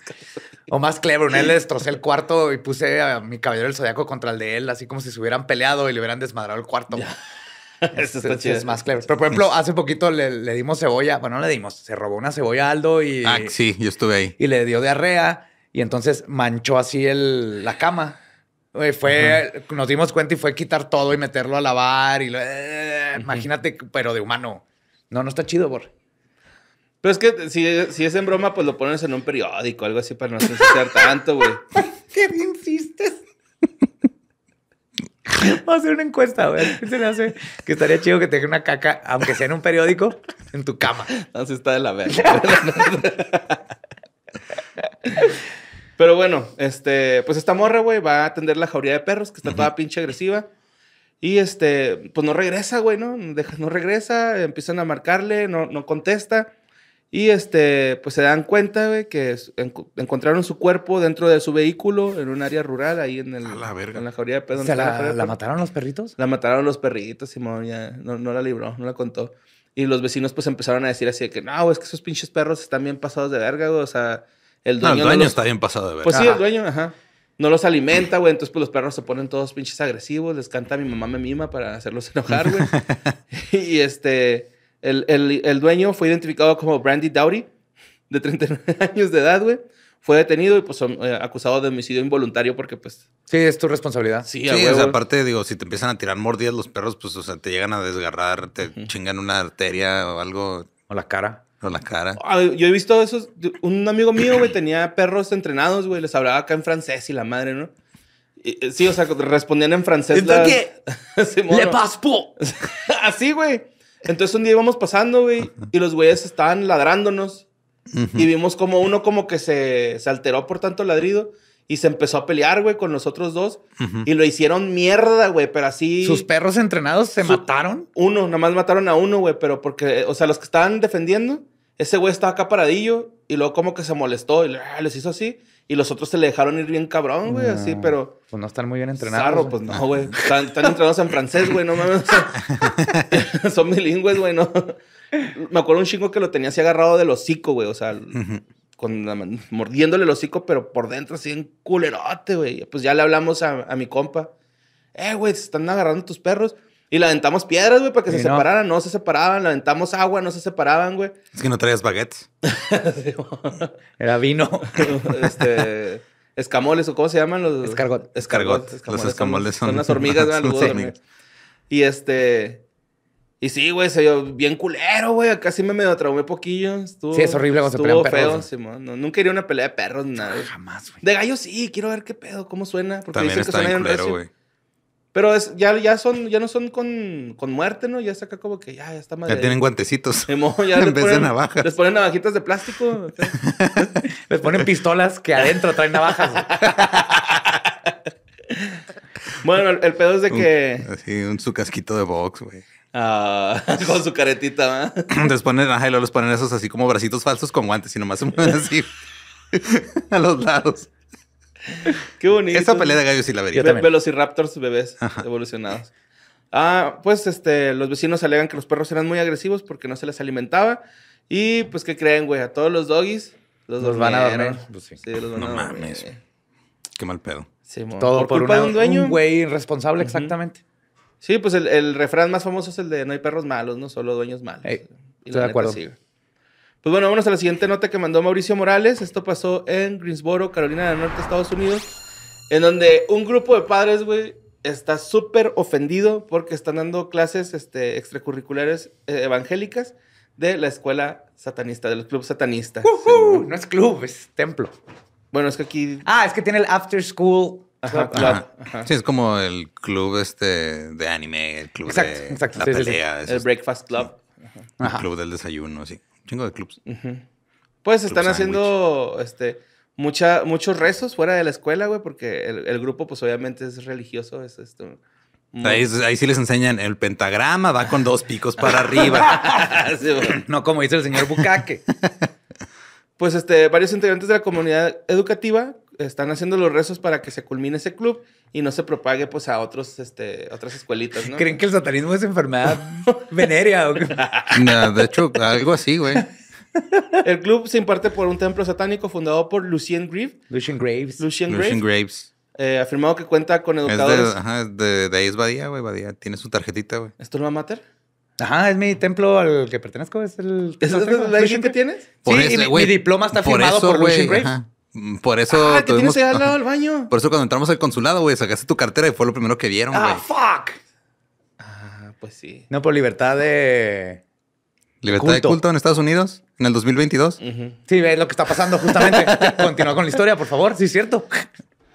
S2: O más clever, una vez le destrocé el cuarto y puse a mi caballero el zodiaco contra el de él, así como si se hubieran peleado y le hubieran desmadrado el cuarto. [laughs] Este Eso está es, chido. más clever. Pero, por ejemplo, hace poquito le, dimos cebolla. Bueno, no le dimos. Se robó una cebolla a Aldo y...
S3: Ah, sí, yo estuve ahí.
S2: Y le dio diarrea. Y entonces manchó así el, la cama. fue, nos dimos cuenta y fue quitar todo y meterlo a lavar. Y eh, imagínate, pero de humano. No, no está chido,
S1: Bor. Pero es que si, es en broma, pues lo pones en un periódico, algo así, para no escuchar tanto, güey.
S2: [laughs] ¿Qué insistes? Vamos a hacer una encuesta, güey. ¿Qué se le hace? Que estaría chido que te deje una caca, aunque sea en un periódico, en
S1: tu cama. No, se está de la verga. [laughs] [laughs] Pero bueno, este, pues esta morra, güey, va a atender la jauría de perros, que está toda pinche agresiva. Y este, pues no regresa, güey, ¿no? Deja, no regresa, empiezan a marcarle, no, no contesta. Y este, pues se dan cuenta, güey, que encontraron su cuerpo dentro de su vehículo en un área rural, ahí en, el, la en la jauría de perros. la, mataron los perritos? La mataron los perritos, Simón, ya, no, no la libró, no la contó. Y los vecinos pues empezaron a decir así de que, no, es que esos pinches perros están bien pasados de verga, o sea, Ah, el dueño, está bien pasado de ver. Pues sí, el dueño, ajá. No los alimenta, güey. Entonces, pues los perros se ponen todos pinches agresivos. Les canta mi mamá me mima para hacerlos [laughs] enojar, güey. [laughs] y este, el, dueño fue identificado como Brandy Dowdy, de 39 [laughs] años de edad, güey fue detenido y pues eh, acusado de homicidio involuntario porque pues...
S2: Sí, es tu responsabilidad. Sí, sí aparte
S1: digo, si
S3: te empiezan a tirar mordidas los perros, pues o sea, te llegan a desgarrar, te chingan una arteria o algo. O la cara. Con la cara.
S1: Ah, yo he visto eso. Un amigo mío, güey, tenía perros entrenados, güey. Les hablaba acá en francés y la madre, ¿no? Eh, sí, o sea, respondían en francés. [laughs] Le paspo. [laughs] Así, güey. Entonces un día íbamos pasando, güey, y los güeyes estaban ladrándonos. Y vimos como uno como que se, se alteró por tanto ladrido y se empezó a pelear, güey, con los otros dos. Y lo hicieron mierda, güey, pero así... ¿Sus perros entrenados se mataron? Uno, nomás mataron a uno, güey, pero porque... O sea, los que estaban defendiendo, ese güey estaba acá paradillo y luego como que se molestó y ah, les hizo así. Y los otros se le dejaron ir bien cabrón, güey, mm. así, pero... Pues no están muy bien entrenados. pues no, ah. güey. Están, entrenados en francés, güey, no mames. [laughs] son bilingües, güey, no. Me acuerdo un chingo que lo tenía así agarrado del hocico, güey, o sea... [laughs] mordiéndole el hocico, pero por dentro así en culerote, güey. Pues ya le hablamos a, mi compa. Eh, güey, se están agarrando tus perros. Y le aventamos piedras, güey, para que se separaran. No se separaban. Le aventamos agua, no se separaban, güey. [laughs] Es que no traías baguettes. [laughs] Era vino. este, escamoles, ¿o cómo se llaman los? Escargot. Los escamoles, son, son las hormigas, Y este... Y sí, güey, se vio bien culero, güey. Casi me medio traumé poquillo. sí, es horrible cuando se pelean perros. feo, sí, no, nunca iría a una pelea de perros nada. Jamás, güey. De gallo sí, quiero ver qué pedo, cómo suena. Porque dicen que suena bien culero, güey. Pero es, ya, ya, son, ya no son con, con muerte, ¿no? Ya está acá como que ya, está madre. Ya tienen guantecitos. [laughs] Mo, [laughs] en vez ponen, de navajas. Les ponen navajitas de plástico. [laughs] les ponen pistolas que adentro traen navajas. bueno, el, pedo es de
S3: que... así, un, su casquito de box, güey.
S1: Ah, [laughs] con su caretita. ¿eh?
S3: Entonces ponen, ajá, y ponen esos así como bracitos falsos con guantes y nomás se mueven
S1: así [laughs] a los lados. Qué bonito. esta pelea de gallos sí la vería. Pelos también. Velociraptors bebés evolucionados. Ah, pues este, los vecinos alegan que los perros eran muy agresivos porque no se les alimentaba. Y pues, ¿qué creen, güey? A todos los doggies los, van a dormir. Pues no mames.
S3: Qué mal pedo. Todo por, culpa de un dueño.
S1: güey irresponsable, exactamente. Sí, pues el, refrán más famoso es el de no hay perros malos, no solo dueños malos. estoy de Pues bueno, vamos a la siguiente nota que mandó Mauricio Morales. Esto pasó en Greensboro, Carolina del Norte, Estados Unidos, en donde un grupo de padres, güey, está súper ofendido porque están dando clases este, extracurriculares eh, evangélicas de la escuela satanista, de los clubes satanistas. -huh. ¿no? no es club, es templo. Bueno, es que aquí... Ah, es que tiene el after school Sí,
S3: es como el club este de anime, el club de la pelea. El Breakfast Club. El club del desayuno, sí. Un chingo de clubs.
S1: Pues están haciendo este mucha, muchos rezos fuera de la escuela, güey, porque el, grupo, pues obviamente es religioso, es esto.
S3: Ahí, sí les enseñan el pentagrama, va con dos picos para arriba. [laughs] no
S1: como dice el señor Bucaque. pues este, varios integrantes de la comunidad educativa están haciendo los rezos para que se culmine ese club y no se propague pues a otros, este, otras escuelitas, ¿no? ¿Creen que el satanismo es enfermedad [laughs] venerea? O
S3: no, de hecho, algo así, güey.
S1: El club se imparte por un templo satánico fundado por Lucien Graves. Lucien Graves. Lucien Graves. Eh, afirmado que cuenta con educadores. de, ajá,
S3: de, ahí es Badía, güey. Badía tiene su tarjetita, güey.
S1: ¿Es va a mater? Ajá, es mi templo al que pertenezco. ¿Es el, ¿Es el, el, que tienes?
S3: sí, y mi, diploma está firmado por Lucien Graves. Mm, por eso. Ah, por eso cuando entramos al consulado, güey, sacaste tu cartera y fue lo primero que vieron, Ah, fuck. Ah, pues sí. No,
S2: por libertad de.
S3: Libertad de culto en Estados Unidos en el 2022. Sí,
S1: es lo que está pasando justamente. [laughs] Continúa con la historia, por favor. Sí, es cierto.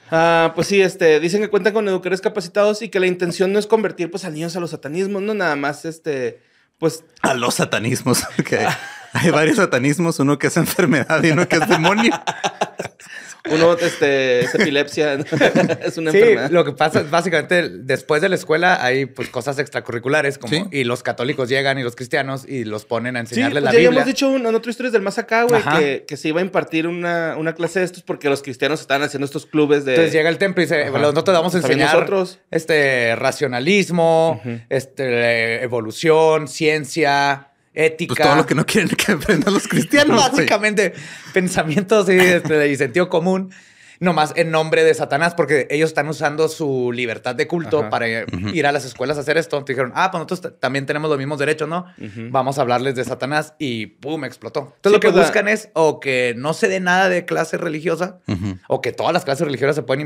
S1: Ah, pues sí, este, dicen que cuentan con educadores capacitados y que la intención no es convertir pues, a niños a los satanismos, no nada más este, pues...
S3: A los satanismos, [laughs] ok. Ah. Hay varios satanismos, uno que es enfermedad y uno que es
S1: demonio. [laughs]
S2: uno este, es epilepsia, [laughs] es una sí, Lo que pasa es básicamente después de la escuela hay pues cosas extracurriculares como y los católicos llegan y los cristianos y los ponen a enseñarle pues la ya Biblia. Ya hemos
S1: dicho en otras historias del más güey, que, se iba a impartir una, clase de estos porque los cristianos estaban haciendo estos clubes de. Entonces llega el templo y dice: No te vamos a enseñar nosotros? este
S2: racionalismo, este, evolución, ciencia ética. Pues todo lo que no
S3: quieren que aprendan los [laughs] cristianos. Básicamente,
S2: pensamientos y este, sentido común nomás en nombre de Satanás, porque ellos están usando su libertad de culto para ir a las escuelas a hacer esto. Te dijeron, ah, pues nosotros también tenemos los mismos derechos, ¿no? Vamos a hablarles de Satanás y ¡pum! explotó. Entonces lo que pues buscan es o que no se dé nada de clase religiosa o que todas las clases religiosas se pueden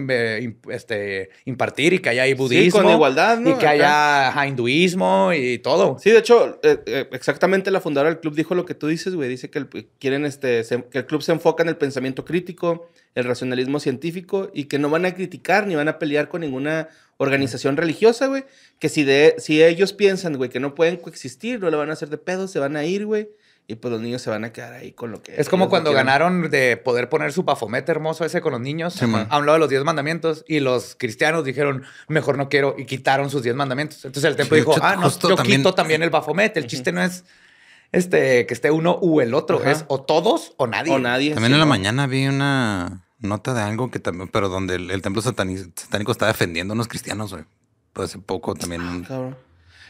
S2: este, impartir y que haya budismo. Sí, con igualdad, ¿no? Y que haya
S1: hinduismo y todo. Sí, de hecho, eh, eh, exactamente la fundadora del club dijo lo que tú dices, güey. Dice que quieren este, que el club se enfoca en el pensamiento crítico el racionalismo científico y que no van a criticar ni van a pelear con ninguna organización religiosa, güey. Que si, de, si ellos piensan, güey, que no pueden coexistir, no le van a hacer de pedo, se van a ir, güey. Y pues los niños se van a quedar ahí con lo que. Es como cuando ganaron
S2: de poder poner su bafomete hermoso ese con los niños a un lado de los diez mandamientos y los cristianos dijeron, mejor no quiero y quitaron sus diez mandamientos. Entonces el templo dijo, ah, no, yo quito también el bafomete. El chiste no es este, que esté uno u el otro. Es o todos o nadie. También en la
S3: mañana vi una nota de algo que también, pero donde el, templo satánico, satánico está defendiendo a unos cristianos, güey. Pues hace poco también. Ah,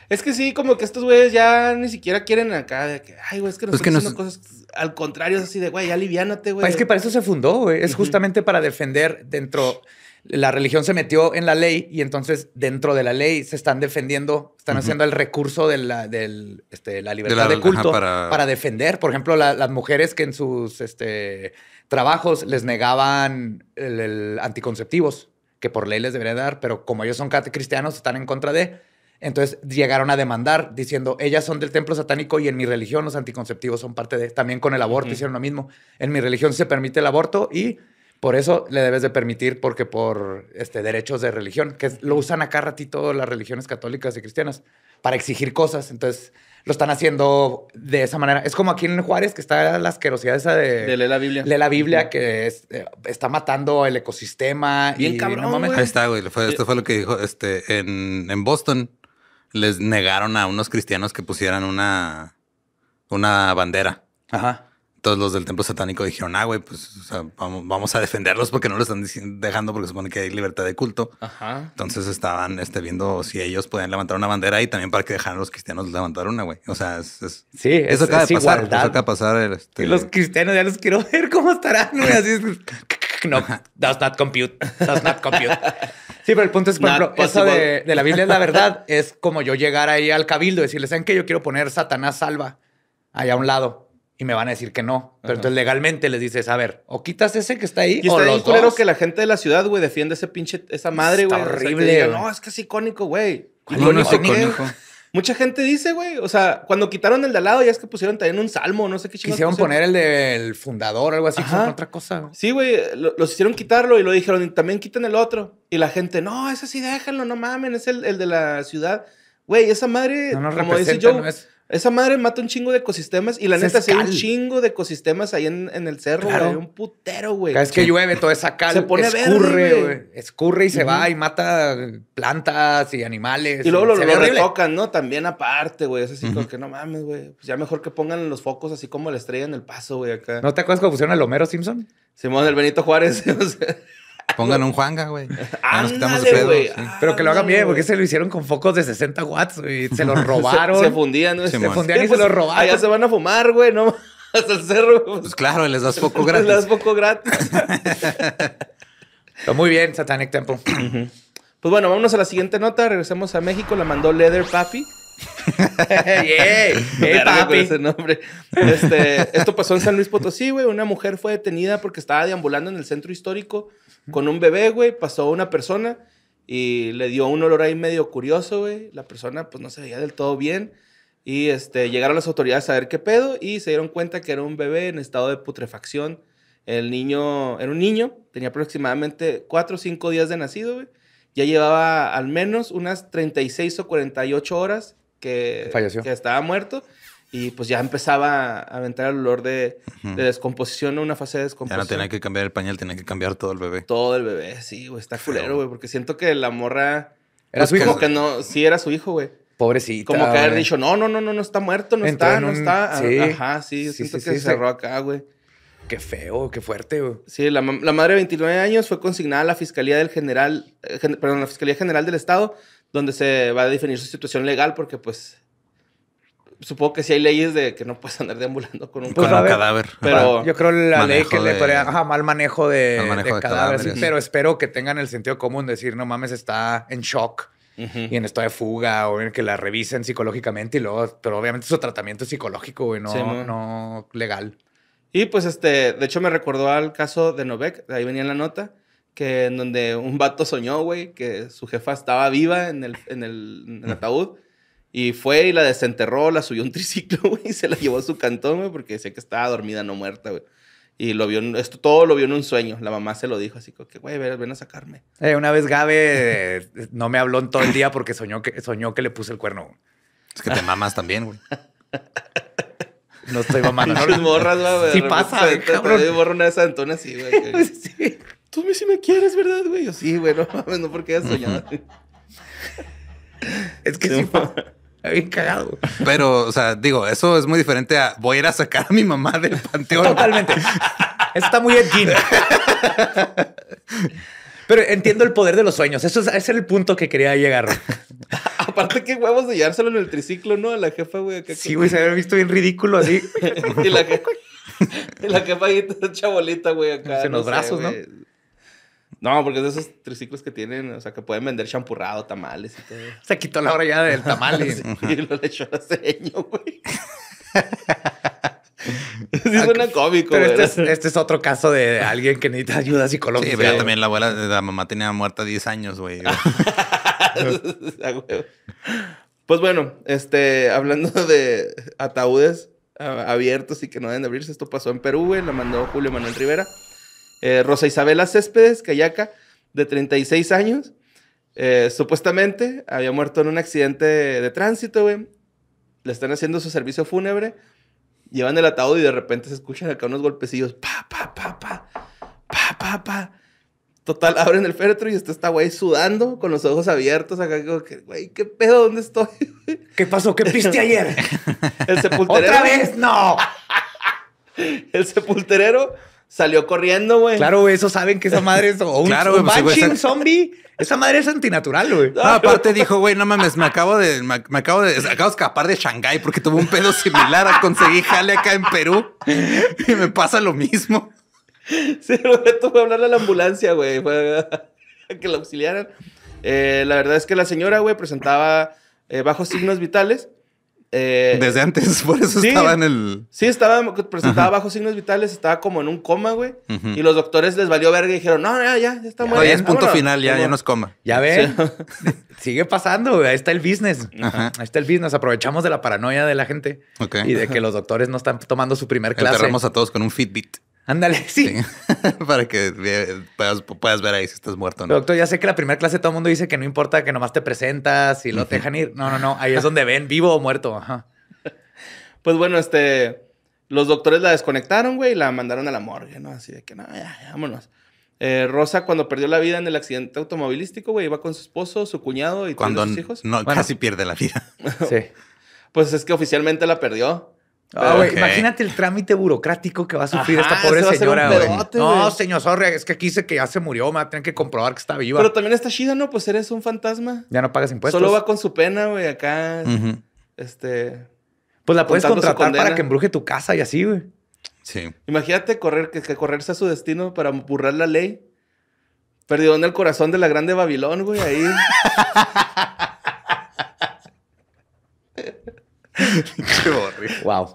S1: es que sí, como que estos güeyes ya ni siquiera quieren acá de que, ay, güey, es que nos están haciendo cosas al contrario, es así de, güey, aliviánate, güey. Es que
S2: para eso se fundó, güey. Es justamente para defender dentro la religión se metió en la ley y entonces dentro de la ley se están defendiendo, están haciendo el recurso de la, este, la libertad de, culto para... defender. Por ejemplo, las mujeres que en sus este, trabajos les negaban el, anticonceptivos, que por ley les debería dar, pero como ellos son cristianos, están en contra de... Entonces llegaron a demandar diciendo, ellas son del templo satánico y en mi religión los anticonceptivos son parte de... También con el aborto hicieron lo mismo. En mi religión se permite el aborto y por eso le debes de permitir, porque por este, derechos de religión, que lo usan acá ratito las religiones católicas y cristianas, para exigir cosas. Entonces, lo están haciendo de esa manera. Es como aquí en Juárez, que está la asquerosidad esa de... De la Biblia. Lee la Biblia, que eh, está matando el ecosistema. y, cabrón, Ahí
S3: está, güey. esto fue lo que dijo este, en, Boston. Les negaron a unos cristianos que pusieran una bandera. Ajá todos los del templo satánico dijeron, ah, güey, pues vamos, a defenderlos porque no lo están dejando porque supone que hay libertad de culto. Ajá. Entonces estaban este, viendo si ellos podían levantar una bandera y también para que dejaran a los cristianos levantar una, güey. O sea, es, sí, eso, acaba eso de pasar. Eso este los cristianos ya los quiero [laughs] ver cómo estarán, güey. Así es. [laughs] No,
S2: does not compute. Does not compute. Sí, pero el punto es, por ejemplo, eso de, de, la Biblia es la verdad. Es como yo llegar ahí al cabildo y decirles, ¿saben qué? Yo quiero poner Satanás salva allá a un lado y me van a decir que no. Pero entonces legalmente les dices, a ver, o quitas ese que está ahí. Y está o
S1: que la gente de la ciudad, güey, defiende ese pinche, esa madre, güey. horrible. no, es que es icónico, güey. Ah, icónico, icónico. Mucha gente dice, güey, o sea, cuando quitaron el de al lado, ya es que pusieron también un salmo, no sé qué chingados. Quisieron poner el del fundador, algo así, otra cosa. ¿no? Sí, güey, los hicieron quitarlo y lo dijeron, y también quiten el otro. Y la gente, no, ese sí déjenlo, no mamen, es el, de la ciudad. Güey, esa madre, como dice yo, es... Esa madre mata un chingo de ecosistemas y la neta, sí un chingo de ecosistemas ahí en, el cerro, güey. Un putero, güey. Cada vez que llueve,
S2: toda esa cal se escurre, güey. Escurre y se va y mata plantas y
S1: animales. Y luego lo, retocan, ¿no? También aparte, güey. Es así como que no mames, güey. Pues ya mejor que pongan los focos así como la estrella en el paso, güey, acá. ¿No
S2: te acuerdas cómo funciona el Homero Simpson? Simón, el Benito Juárez. [laughs] o sea. Pongan un Juanga, güey. Pero que lo hagan bien, porque se lo hicieron con focos de 60 watts, güey. [laughs] Se los robaron. se, fundían, ¿no? Se fundían y se pues, los robaron. ya se
S1: van a fumar, güey, no hasta el cerro. Pues claro, les das poco [laughs] gratis. les das poco gratis. muy bien, Satanic
S2: tempo. pues
S1: bueno, vámonos a la siguiente nota. Regresemos a México. La mandó Leather Papi. [laughs] Ese nombre. Este, esto pasó en San Luis Potosí, güey. Una mujer fue detenida porque estaba deambulando en el centro histórico con un bebé, güey. Pasó una persona y le dio un olor ahí medio curioso, güey. La persona, pues, no se veía del todo bien. Y este, llegaron las autoridades a ver qué pedo y se dieron cuenta que era un bebé en estado de putrefacción. El niño, era un niño, tenía aproximadamente 4 o 5 días de nacido, güey. Ya llevaba al menos unas 36 o 48 horas que, que estaba muerto y pues ya empezaba a aventar el olor de, descomposición descomposición, una fase de descomposición. Ya no tenía
S3: que cambiar el pañal, tenía que cambiar todo el bebé.
S1: Todo el bebé, sí, güey, está culero, güey, porque siento que la morra... Era pues, su hijo. que no, sí, era su hijo, güey. Pobrecita. Como que haber dicho, no, no, no, no, no está muerto, no está, no está. Ah, sí. Ajá, sí, siento que se cerró acá, güey. Qué feo, qué fuerte, güey. Sí, la, la, madre de 29 años fue consignada a la Fiscalía del General, eh, perdón, a la Fiscalía General del Estado donde se va a definir su situación legal porque pues supongo que sí hay leyes de que no puedes andar deambulando con un, pues, cadáver, Pero yo creo la ley que le podría, mal manejo de, cadáveres, Pero
S2: espero que tengan el sentido común de decir, no mames, está en shock. Y en estado de fuga, o en que la revisen psicológicamente y luego, pero obviamente su tratamiento es psicológico y no,
S1: no legal. Y pues este, de hecho me recordó al caso de Novek, de ahí venía la nota, que en donde un vato soñó, güey, que su jefa estaba viva en el, en el, ataúd. Y fue y la desenterró, la subió un [laughs] triciclo, güey, y se la llevó a su cantón, güey, porque decía que estaba dormida, no muerta, güey. Y lo vio, esto todo lo vio en un sueño. La mamá se lo dijo así, que, güey, ven, a sacarme.
S2: Eh, una vez Gabe eh, no me habló en todo el día porque soñó que, soñó que le puse el cuerno. Es que te mamas también, güey. No estoy
S3: mamando. [laughs] No morras, güey. Sí pasa, Yo borro una de esas Antonia, sí, güey.
S1: [laughs] tú me si me quieres, ¿verdad, güey? Yo, sí, güey, no mames, no porque ya soñado. es que sí, [laughs] bien cagado.
S3: Pero, o sea, digo, eso es muy diferente a voy a ir a sacar a mi mamá del panteón. Totalmente. Está muy edgy
S2: Pero entiendo el poder de los sueños. Eso es, ese el punto que quería llegar.
S1: [laughs] Aparte, qué huevos de llevárselo en el triciclo, ¿no? A la jefa, güey. Sí, güey, se había
S2: visto bien ridículo así. [laughs]
S1: y la jefa. Y la jefa ahí, chabolita, güey, acá. En los brazos, ¿no? No, porque es de esos triciclos que tienen, o sea, que pueden vender champurrado, tamales y todo. Se quitó la hora ya del tamal. [laughs] y, lo le echó la seño, güey. [laughs]
S2: Sí, suena cómico, este es, este es, otro caso de alguien que necesita ayuda psicológica. Sí, pero
S3: también la abuela, de la mamá tenía muerta 10 años, [laughs] ah,
S1: güey. pues bueno, este, hablando de ataúdes ah, abiertos y que no deben abrirse, esto pasó en Perú, güey. La mandó Julio Manuel Rivera. Eh, Rosa Isabela Céspedes, Cayaca, de 36 años. Eh, supuestamente había muerto en un accidente de, tránsito, güey. Le están haciendo su servicio fúnebre. Llevan el ataúd y de repente se escuchan acá unos golpecillos. Pa, pa, pa, pa. Pa, pa, pa. Total, abren el féretro y está esta güey sudando con los ojos abiertos. Acá güey, ¿qué pedo? ¿Dónde estoy? [laughs] ¿Qué pasó? ¿Qué piste ayer? el [laughs] sepulterero. ¡Otra vez! ¡No! [laughs] el sepulterero salió corriendo, güey. Claro,
S2: güey, eso saben que esa madre es un, claro, pues zombie. Esa madre es antinatural, güey.
S3: aparte dijo, güey, no mames, me acabo de, me, acabo de, acabo de escapar de Shanghai porque tuve un pedo similar a conseguir jale acá en
S1: Perú y me pasa lo mismo. Sí, tuve que hablarle a la ambulancia, güey, que la auxiliaran. Eh, la verdad es que la señora, güey, presentaba eh, bajos signos vitales eh, Desde antes, [laughs] por eso estaba en el. Sí, estaba presentaba bajos bajo signos vitales, estaba como en un coma, güey. Y los doctores les valió verga y dijeron, no, ya, ya, ya está muy ya es punto final, ya, ya
S3: no es coma. Ya ven.
S1: [laughs] Sigue pasando, güey. Ahí
S3: está el
S2: business. Ahí está el business. Aprovechamos de la paranoia de la gente y de que los doctores no están tomando su primer clase. Enterramos a
S3: todos con un Fitbit. Ándale, [laughs] sí. [laughs] Para que
S1: puedas, ver ahí si estás muerto o
S3: no.
S2: Doctor, ya sé que la primera clase todo el mundo dice que no importa, que nomás te presentas y lo dejan ir. No, no, no. Ahí es donde ven
S1: vivo o muerto. [laughs] Pues bueno, este. Los doctores la desconectaron, güey, y la mandaron a la morgue, ¿no? Así de que, no, ya, vámonos. Eh, Rosa, cuando perdió la vida en el accidente automovilístico, güey, iba con su esposo, su cuñado y todos sus hijos. No, casi pierde la vida. sí. Pues es que oficialmente la perdió. Ah, imagínate
S2: el trámite burocrático que va a sufrir esta pobre señora, No, señor, sorry, es que aquí dice que ya se murió, me tener que comprobar que está viva. Pero
S1: también está chida, ¿no? Pues eres un fantasma.
S2: Ya no pagas impuestos. Solo va
S1: con su pena, güey, acá. Este.
S2: Pues la puedes contratar para que embruje tu casa y
S1: así, güey. Sí. Imagínate correr, que, que correrse a su destino para burrar la ley. Perdido en el corazón de la grande Babilón, güey, ahí. [laughs] Wow.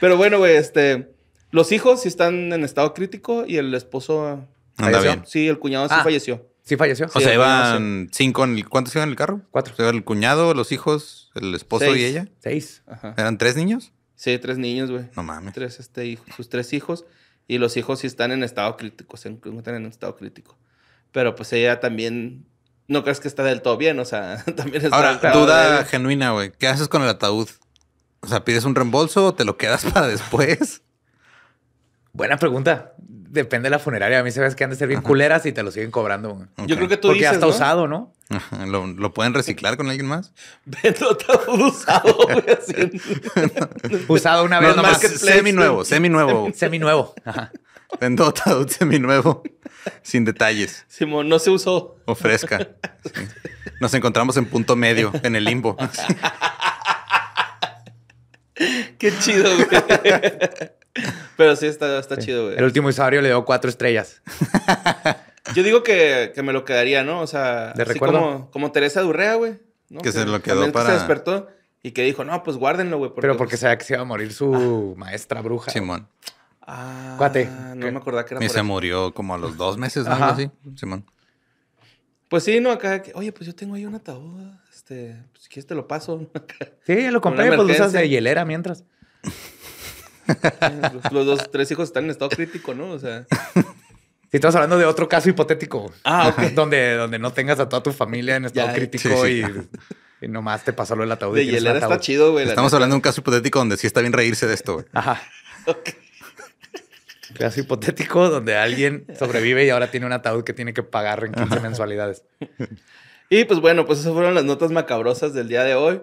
S1: Pero bueno, güey, este. Los hijos sí están en estado crítico y el esposo. Anda bien. Sí, el cuñado sí ah. falleció. Sí falleció. O sea, iban
S3: cinco en ¿cuántos iban en el carro? Cuatro. el cuñado, los hijos, el esposo y ella. Seis. ¿Eran tres niños?
S1: Sí, tres niños, güey. No mames. Tres, este, hijos, sus tres hijos. Y los hijos sí están en estado crítico, se encuentran en estado crítico. Pero pues ella también no crees que está del todo bien, o sea, [laughs] también es Ahora, duda
S3: genuina, güey. ¿Qué haces con el ataúd? O sea, ¿pides un reembolso o te lo quedas [laughs] para después? Buena pregunta. Depende de la funeraria.
S2: A mí se ve que han de ser bien culeras y te lo siguen cobrando. Yo creo que tú Porque ya está usado, ¿no?
S3: ¿Lo, pueden reciclar con alguien más? [laughs] Vendo ataúd usado, güey. usado una vez nomás. Semi nuevo, semi nuevo. Semi nuevo. Vendo ataúd semi nuevo. Sin detalles.
S1: Simón, no se usó.
S3: Ofrezca. fresca. Nos encontramos en punto medio, en el limbo.
S1: Qué chido, güey. Pero sí, está, chido, güey. El último
S2: usuario le dio cuatro estrellas.
S1: Yo digo que, me lo quedaría, ¿no? O sea, así Como, Teresa Durrea, güey. Que, se lo quedó para... Que se despertó y que dijo, no, pues guárdenlo, güey. Pero porque pues
S2: sabía que se iba a morir
S3: su ah. maestra bruja. Simón.
S1: Ah, No me acordaba que era. Y se murió
S3: como a los dos meses, ¿no? Sí, Simón.
S1: Pues sí, no, acá, oye, pues yo tengo ahí un ataúd, este, pues, si quieres te lo paso. Sí, ya lo compré, pues lo usas de hielera mientras. Los, dos, tres hijos están en estado crítico, ¿no? O sea,
S2: Si estamos hablando de otro caso hipotético. Ah, ok. [laughs] Donde, donde no tengas a toda tu familia en estado crítico Y,
S3: nomás te pasó lo del ataúd. y de hielera está chido, güey. Estamos hablando de un caso hipotético donde sí está bien reírse de esto, güey. Ajá. Ok
S2: caso hipotético donde alguien
S1: sobrevive y ahora tiene un ataúd que tiene que pagar en 15 mensualidades. Y pues bueno, pues esas fueron las notas macabrosas del día de hoy.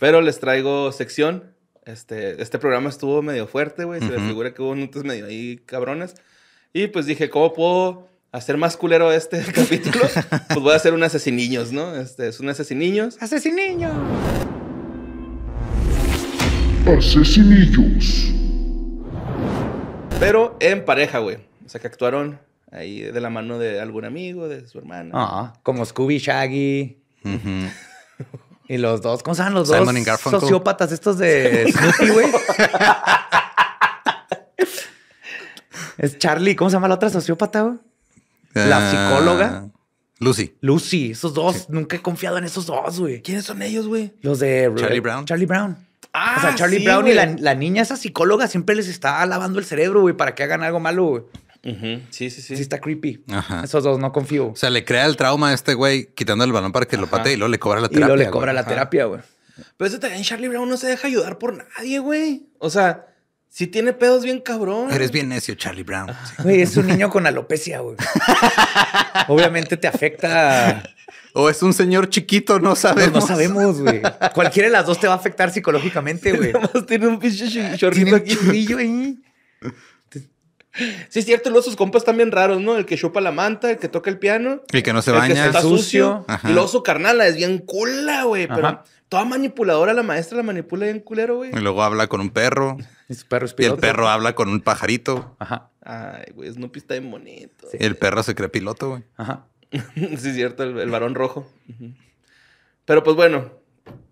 S1: Pero les traigo sección. Este, este programa estuvo medio fuerte, güey. Se me figura que hubo notas medio ahí cabrones Y pues dije, ¿cómo puedo hacer más culero este [laughs] capítulo? pues voy a hacer un asesiniños, ¿no? Este es un asesiniños.
S2: Asesiniños. Asesiniños.
S1: Pero en pareja, güey. O sea, que actuaron ahí de la mano de algún amigo, de su hermano Ah, como Scooby Shaggy. Y los dos, ¿cómo se llaman los dos? Sociópatas estos de Snoopy, güey.
S2: es Charlie, ¿cómo se llama la otra sociópata, güey?
S3: La eh, psicóloga. Lucy.
S2: Lucy, esos dos. Nunca he confiado en esos dos, güey. ¿Quiénes son ellos, güey? Los de Charlie Brown. Charlie Brown o sea, ah, Charlie Brown y la, niña, esa psicóloga, siempre les está lavando el cerebro, güey, para que hagan algo malo, güey. Sí, sí, sí. Sí, está creepy. Ajá. Esos dos no confío.
S3: O sea, le crea el trauma a este güey quitando el balón para que lo patee y luego le cobra la terapia. Y luego le cobra la terapia, güey.
S1: Pero eso también, Charlie Brown no se deja ayudar por nadie, güey. O sea, si tiene pedos bien cabrón.
S2: Eres bien necio, Charlie Brown. Güey, es un niño con alopecia, güey. [laughs] Obviamente te afecta o es un señor chiquito, no sabemos. No, sabemos, güey. Cualquiera de las dos te va a afectar psicológicamente, güey.
S1: tiene un pinche chorrito aquí. ahí. Sí, es cierto, Los sus compas están bien raros, ¿no? El que chupa la manta, el que toca el piano. El que no se baña. El que sucio. Y oso su carnala es bien cola, güey. Pero toda manipuladora, la maestra la manipula bien culero, güey.
S3: Y luego habla con un perro. Y su perro es piloto. Y el perro habla con un pajarito. Ajá.
S1: Ay, güey, Snoopy está bien bonito. Y El
S3: perro se cree piloto, güey. Ajá.
S1: [laughs] sí, es cierto, el, varón rojo. Pero pues bueno,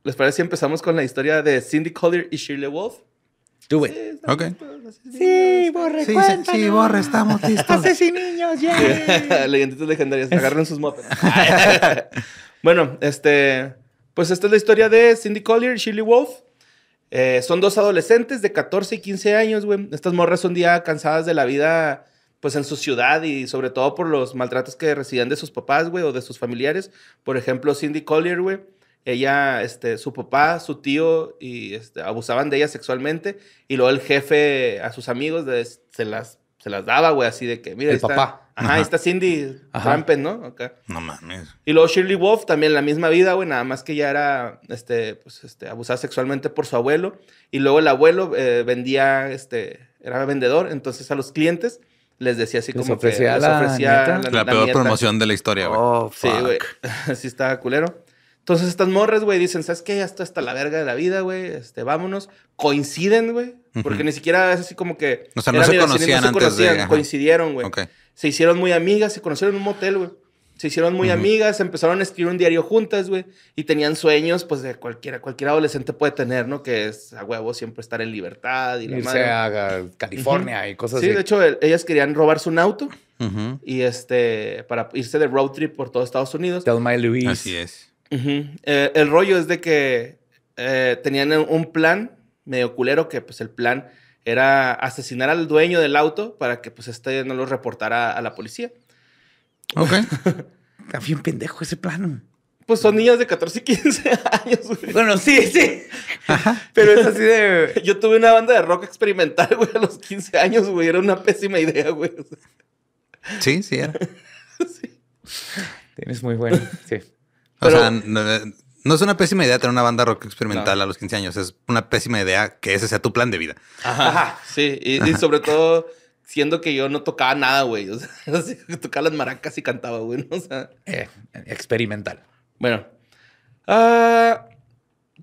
S1: ¿les parece si empezamos con la historia de Cindy Collier y Shirley Wolf? Do Sí,
S3: borre, sí, sí, borre, estamos listos. Haces niños,
S1: [laughs] Leyenditas legendarias, agarran sus mopeds. [laughs] bueno, este, pues esta es la historia de Cindy Collier y Shirley Wolf. Eh, son dos adolescentes de 14 y 15 años, güey. Estas morras son día cansadas de la vida pues en su ciudad y sobre todo por los maltratos que recibían de sus papás, güey, o de sus familiares. Por ejemplo, Cindy Collier, güey, ella, este, su papá, su tío, y este, abusaban de ella sexualmente y luego el jefe a sus amigos de, se las se las daba, güey, así de que, mira, el papá. Está, ajá, Ahí está Cindy Rampen, ¿no? No mames. Y luego Shirley Wolf, también la misma vida, güey, nada más que ya era, este, pues, este, abusada sexualmente por su abuelo. Y luego el abuelo eh, vendía, este, era vendedor, entonces a los clientes les decía así como que la peor promoción de la historia, güey. Oh, sí, güey. Así [laughs] estaba culero. Entonces estas morres, güey, dicen, ¿sabes qué? Ya está hasta la verga de la vida, güey. Este, vámonos. Coinciden, güey. Porque ni siquiera es así como que... O sea, no se, conocían no se conocían Coincidieron, güey. Se hicieron muy amigas, se conocieron en un motel, güey se hicieron muy amigas, empezaron a escribir un diario juntas, güey, y tenían sueños, pues, de cualquiera, cualquier adolescente puede tener, ¿no? Que es a huevo siempre estar en libertad y la Irse a California y cosas así. Sí, de hecho, ellas querían robarse un auto y este, para irse de road trip por todo Estados Unidos. Thelma Luis. Así es. Eh, el rollo es de que eh, tenían un plan medio culero que, pues, el plan era asesinar al dueño del auto para que, pues, este no lo reportara a la policía. Ok. [laughs] Está pendejo ese plano. Pues son niñas de 14 y 15 años, güey. Bueno, sí, sí. Ajá. Pero es así de. [laughs] Yo tuve una banda de rock experimental, güey, a los 15 años, güey. Era una pésima idea, güey.
S3: Sí, sí, era. [laughs] sí. Tienes muy bueno. Sí. O sea, no, es una pésima idea tener una banda rock experimental a los 15 años. Es una pésima idea que ese sea tu plan de
S1: vida. Ajá. Sí. y sobre todo siendo que yo no tocaba nada, güey. [laughs] O sea, tocaba las maracas y cantaba, güey. O sea, eh,
S2: experimental. Bueno.
S1: Ah,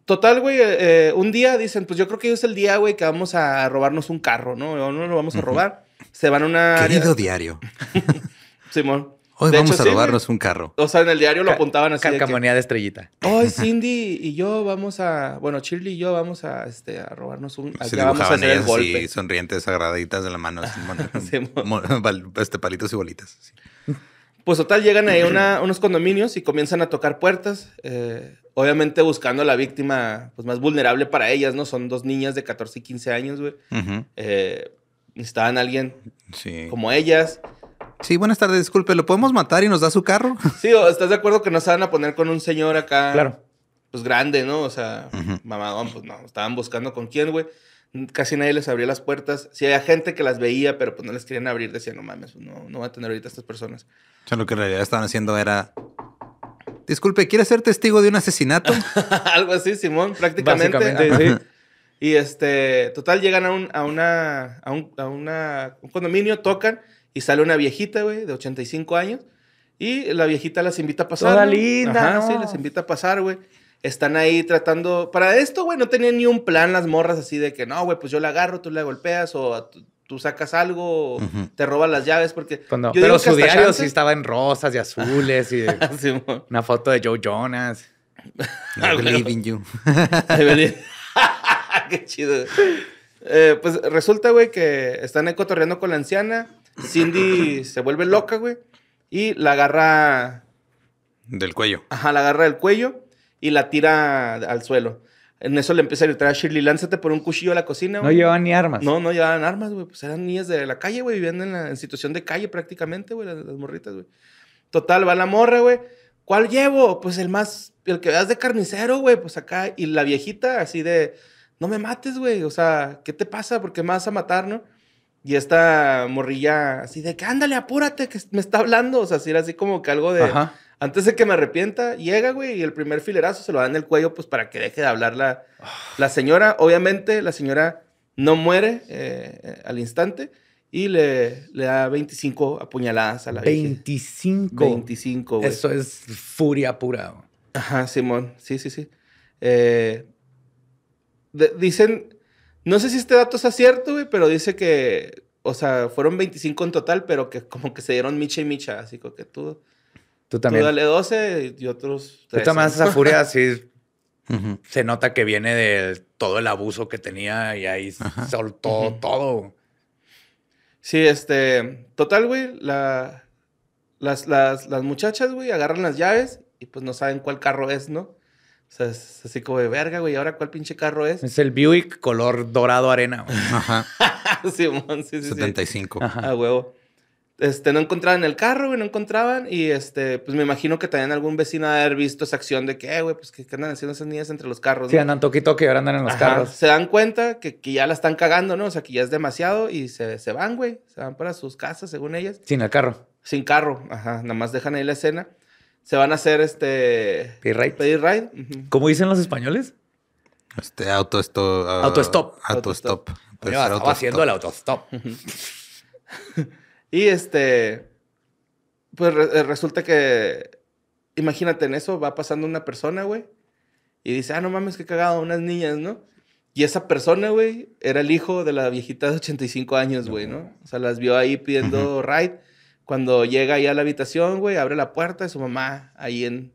S1: total, güey, eh, un día dicen, pues yo creo que hoy es el día, güey, que vamos a robarnos un carro, ¿no? O No lo vamos a robar. Se van a una... Querido diario. [laughs] Simón. Hoy vamos a robarnos un carro. O sea, en el diario lo apuntaban así. Carcamonía de, de estrellita. Hoy [laughs] Cindy y yo vamos a. Bueno, Shirley y yo vamos a, este, robarnos un. Se acá vamos a el
S3: sonrientes, agradaditas de la mano. [laughs] este, palitos y
S1: bolitas. Pues total, llegan ahí una, unos condominios y comienzan a tocar puertas. Eh, obviamente buscando a la víctima pues, más vulnerable para ellas, ¿no? Son dos niñas de 14 y 15 años, güey. Eh, alguien como ellas. Sí,
S3: buenas tardes, disculpe, ¿lo podemos matar y nos da su carro?
S1: [laughs] Sí, estás de acuerdo que nos van a poner con un señor acá. Claro. Pues grande, ¿no? O sea, pues no, estaban buscando con quién, güey. Casi nadie les abría las puertas. Si había gente que las veía, pero pues no les querían abrir. Decían, no mames, pues, no, no va a tener ahorita a estas personas.
S3: O sea, lo que en realidad estaban haciendo era. Disculpe, ¿quiere ser testigo de un asesinato? [laughs]
S1: Algo así, Simón, prácticamente. Básicamente, sí. Y este, total, llegan a un, a una, a un condominio, tocan y sale una viejita, güey, de 85 años. Y la viejita las invita a pasar. Toda linda. sí, las invita a pasar, güey. Están ahí tratando. Para esto, güey, no tenían ni un plan las morras así de que no, güey, pues yo la agarro, tú la golpeas o tú sacas algo, te robas las llaves, porque... Pues yo Pero
S2: su diario sí estaba en rosas y azules y [laughs] ah, una foto de Joe Jonas.
S1: [laughs] I believe in you. [laughs] Qué chido. Eh, pues resulta, güey, que están ahí con la anciana Cindy se vuelve loca, güey. Y la agarra. Del cuello. Ajá, la agarra del cuello y la tira al suelo. En eso le empieza a gritar a Shirley, lánzate por un cuchillo a la cocina. Güey. No llevaban ni armas. No, no llevaban armas, güey. Pues eran niñas de la calle, güey. viviendo en, la, en situación de calle prácticamente, güey, las, morritas, güey. Total, va la morra, güey. ¿Cuál llevo? Pues el más, el que veas de carnicero, güey. Pues acá. Y la viejita así de, no me mates, güey. O sea, ¿qué te pasa? Porque me vas a matar, no? Y esta morrilla así de que ándale, apúrate, que me está hablando. O sea, era así como que algo de. Antes de que me arrepienta, llega, güey, y el primer filerazo se lo da en el cuello, pues para que deje de hablar la, ah. la señora. Obviamente, la señora no muere eh, al instante y le, da 25 apuñaladas a la 25. 25, güey. Eso es furia pura. Ajá, Simón. Sí, sí, sí. Eh, dicen no sé si este dato es cierto, güey, pero dice que, o sea, fueron 25 en total, pero que como que se dieron micha y micha, así que tú... Tú también. Tú dale 12 y otros 3. Tú esa furia [laughs]
S2: así... Se nota que viene de todo el abuso que tenía y ahí
S1: soltó todo. Sí, este... Total, güey, la, las, las, las muchachas, güey, agarran las llaves y pues no saben cuál carro es, ¿no? O sea, es así como de verga, güey. ¿Ahora cuál pinche carro es? Es el Buick color dorado arena. Ajá. [laughs] Simón, sí, sí, 75. Ajá. A huevo. Este, no encontraban el carro, güey, no encontraban. Y este, pues me imagino que también algún vecino ha haber visto esa acción de que, eh, güey, pues que andan haciendo esas niñas entre los carros. Sí, andan
S2: toquito que ahora andan en los carros. Se
S1: dan cuenta que, que, ya la están cagando, ¿no? O sea, que ya es demasiado y se, se van, güey. Se van para sus casas, según ellas. Sin el carro. Sin carro. Ajá. Nada más dejan ahí la escena se van a hacer este. Pedir ride. Pedir ride.
S2: ¿Cómo dicen los españoles? Este auto ah, Auto stop. stop stop.
S1: Pues, estaba auto haciendo el stop. [laughs] y este. Pues eh, resulta que. Imagínate en eso, va pasando una persona, güey. Y dice, ah, no mames, qué cagado, unas niñas, ¿no? Y esa persona, güey, era el hijo de la viejita de 85 años, güey, ¿no? O sea, las vio ahí pidiendo ride cuando llega ahí a la habitación, güey, abre la puerta y su mamá ahí en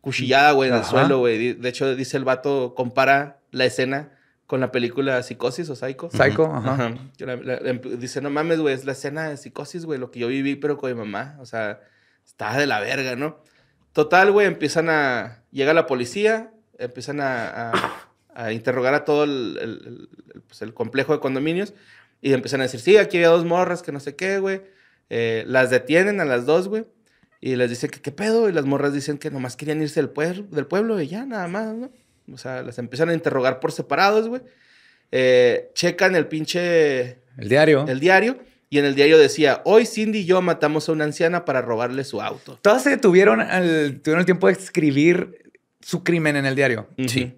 S1: cuchillada, güey, en el suelo, güey. De hecho, dice el vato, compara la escena con la película Psicosis o Psycho. Psycho, ajá. dice, no mames, güey, es la escena de Psicosis, güey, lo que yo viví, pero con mi mamá. O sea, estaba de la verga, ¿no? Total, güey, empiezan a... Llega la policía, empiezan a, a, interrogar a todo el, pues, el, complejo de condominios y empiezan a decir, sí, aquí había dos morras que no sé qué, güey. Eh, las detienen a las dos, güey. Y les dicen que qué pedo. Y las morras dicen que nomás querían irse del, del pueblo y ya, nada más, ¿no? O sea, las empiezan a interrogar por separados, güey. Eh, checan el pinche... El diario. El diario. Y en el diario decía, hoy Cindy y yo matamos a una anciana para robarle su auto. Todas se tuvieron el, tuvieron el tiempo de escribir su crimen en el diario. Sí.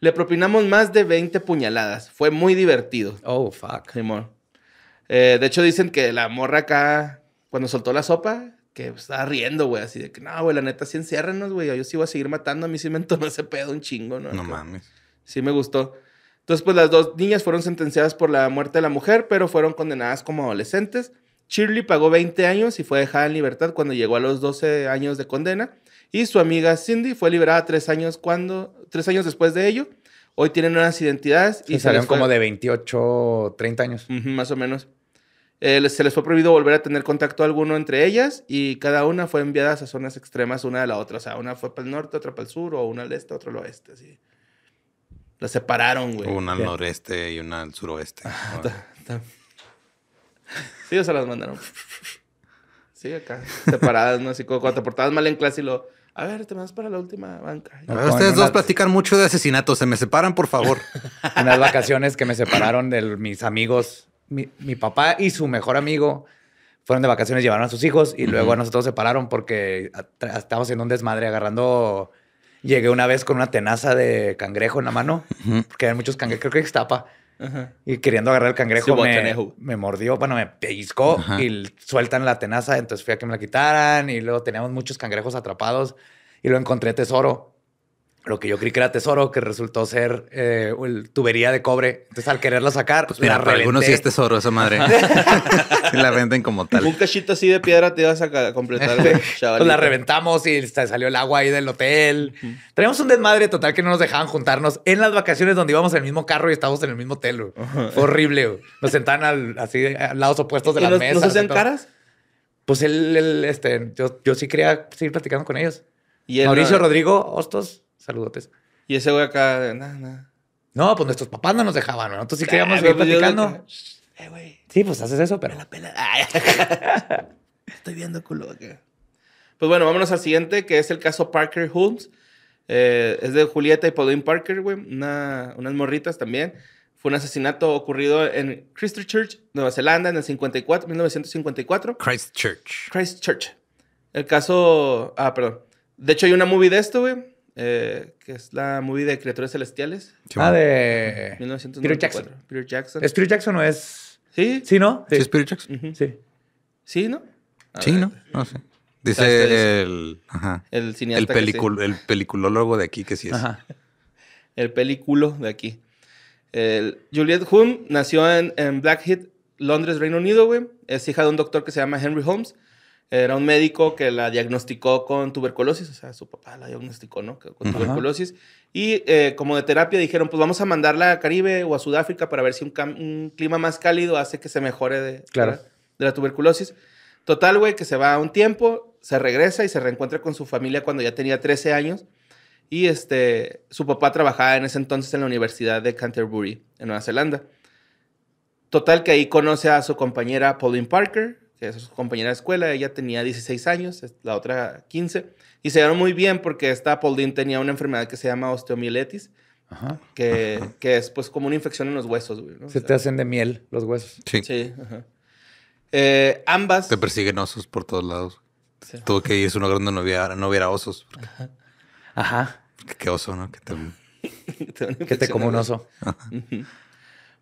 S1: Le propinamos más de 20 puñaladas. Fue muy divertido. Oh, fuck. Simón. Eh, de hecho, dicen que la morra acá, cuando soltó la sopa, que estaba riendo, güey, así de que, no, güey, la neta, sí enciérrenos, güey, yo sí voy a seguir matando, a mí sí me entonó ese pedo un chingo, ¿no? No mames. Sí me gustó. Entonces, pues las dos niñas fueron sentenciadas por la muerte de la mujer, pero fueron condenadas como adolescentes. Shirley pagó 20 años y fue dejada en libertad cuando llegó a los 12 años de condena. Y su amiga Cindy fue liberada tres años, cuando, años después de ello. Hoy tienen unas identidades. Y salieron como de 28, 30 años. más o menos. Eh, se les fue prohibido volver a tener contacto alguno entre ellas y cada una fue enviada a zonas extremas una de la otra. O sea, una fue para el norte, otra para el sur, o una al este, otra al oeste. Así.
S3: Las separaron, güey. Una al noreste y una al suroeste. Ah,
S1: sí, o las mandaron. Sí, acá. Separadas, ¿no? Así como cuando te portabas mal en clase y lo. A ver, te vas para la última banca. ustedes dos
S3: platican mucho de asesinatos. Se me separan, por favor. [laughs] En las vacaciones que me separaron de
S2: mis amigos mi, papá y su mejor amigo fueron de vacaciones, llevaron a sus hijos y luego a nosotros se pararon porque estábamos en un desmadre agarrando. Llegué una vez con una tenaza de cangrejo en la mano, porque hay muchos cangrejos, creo que es Y queriendo agarrar el cangrejo, me, me, mordió, bueno, me pellizcó y sueltan la tenaza. Entonces fui a que me la quitaran y luego teníamos muchos cangrejos atrapados y lo encontré tesoro lo que yo creí que era tesoro, que resultó ser eh, tubería de cobre. Entonces, al quererla sacar,
S3: pues algunos sí es tesoro esa madre. [laughs] la venden como tal. Un
S1: cachito así de piedra
S2: te ibas a completar, pues [laughs] la reventamos y salió el agua ahí del hotel. un desmadre total que no nos dejaban juntarnos en las vacaciones donde íbamos en el mismo carro y estábamos en el mismo hotel. horrible. Nos sentaban así a lados opuestos de la mesa. ¿Nos hacían caras? Pues él, este, yo, sí quería seguir platicando con ellos. Mauricio eh, Rodrigo Hostos Saludotes. Y ese güey acá, nada, nada. No, pues nuestros papás no nos dejaban, ¿no? Entonces sí eh, queríamos ir pues, platicando. Eh, güey. Sí, pues haces eso, pero. la pela.
S1: [laughs] Estoy viendo culo acá. Pues bueno, vámonos al siguiente, que es el caso Parker Holmes. Eh, es de Julieta y Pauline Parker, güey. Una, unas morritas también. Fue un asesinato ocurrido en Christchurch, Nueva Zelanda, en el 54, 1954. Christchurch. Christchurch. El caso. Ah, perdón. De hecho, hay una movie de esto, güey. Eh, que es la movie de Criaturas Celestiales. ah, de... 1994. Peter Jackson. Peter Jackson. ¿Es Peter
S2: Jackson o es...? ¿Sí? ¿Sí, no? Sí, es Peter Jackson. Sí. ¿Sí, no? sí, ¿no?
S1: No sé. Dice el... Ajá. El cineasta el,
S3: el peliculólogo de aquí que sí es. Ajá.
S1: [laughs] El películo de aquí. Juliette Hume nació en, en Blackheath, Londres, Reino Unido, güey. Es hija de un doctor que se llama Henry Holmes era un médico que la diagnosticó con tuberculosis, o sea, su papá la diagnosticó, Con tuberculosis. Y eh, como de terapia dijeron, pues vamos a mandarla a Caribe o a Sudáfrica para ver si un, clima más cálido hace que se mejore de, la, tuberculosis. Total, güey, que se va un tiempo, se regresa y se reencuentra con su familia cuando ya tenía 13 años. Y este, su papá trabajaba en ese entonces en la Universidad de Canterbury, en Nueva Zelanda. Total, que ahí conoce a su compañera Pauline Parker, es su compañera de escuela, ella tenía 16 años, la otra 15, y se dieron muy bien porque esta Pauline tenía una enfermedad que se llama osteomielitis, que, es pues como una infección en los huesos. Güey, Se te
S2: hacen de miel los huesos. Sí.
S3: Sí, eh, ambas... Te persiguen osos por todos lados. Sí. Tuvo que irse una grande no hubiera, no hubiera osos. Ajá. qué oso, ¿no? Que
S1: te, [laughs] te, como un oso.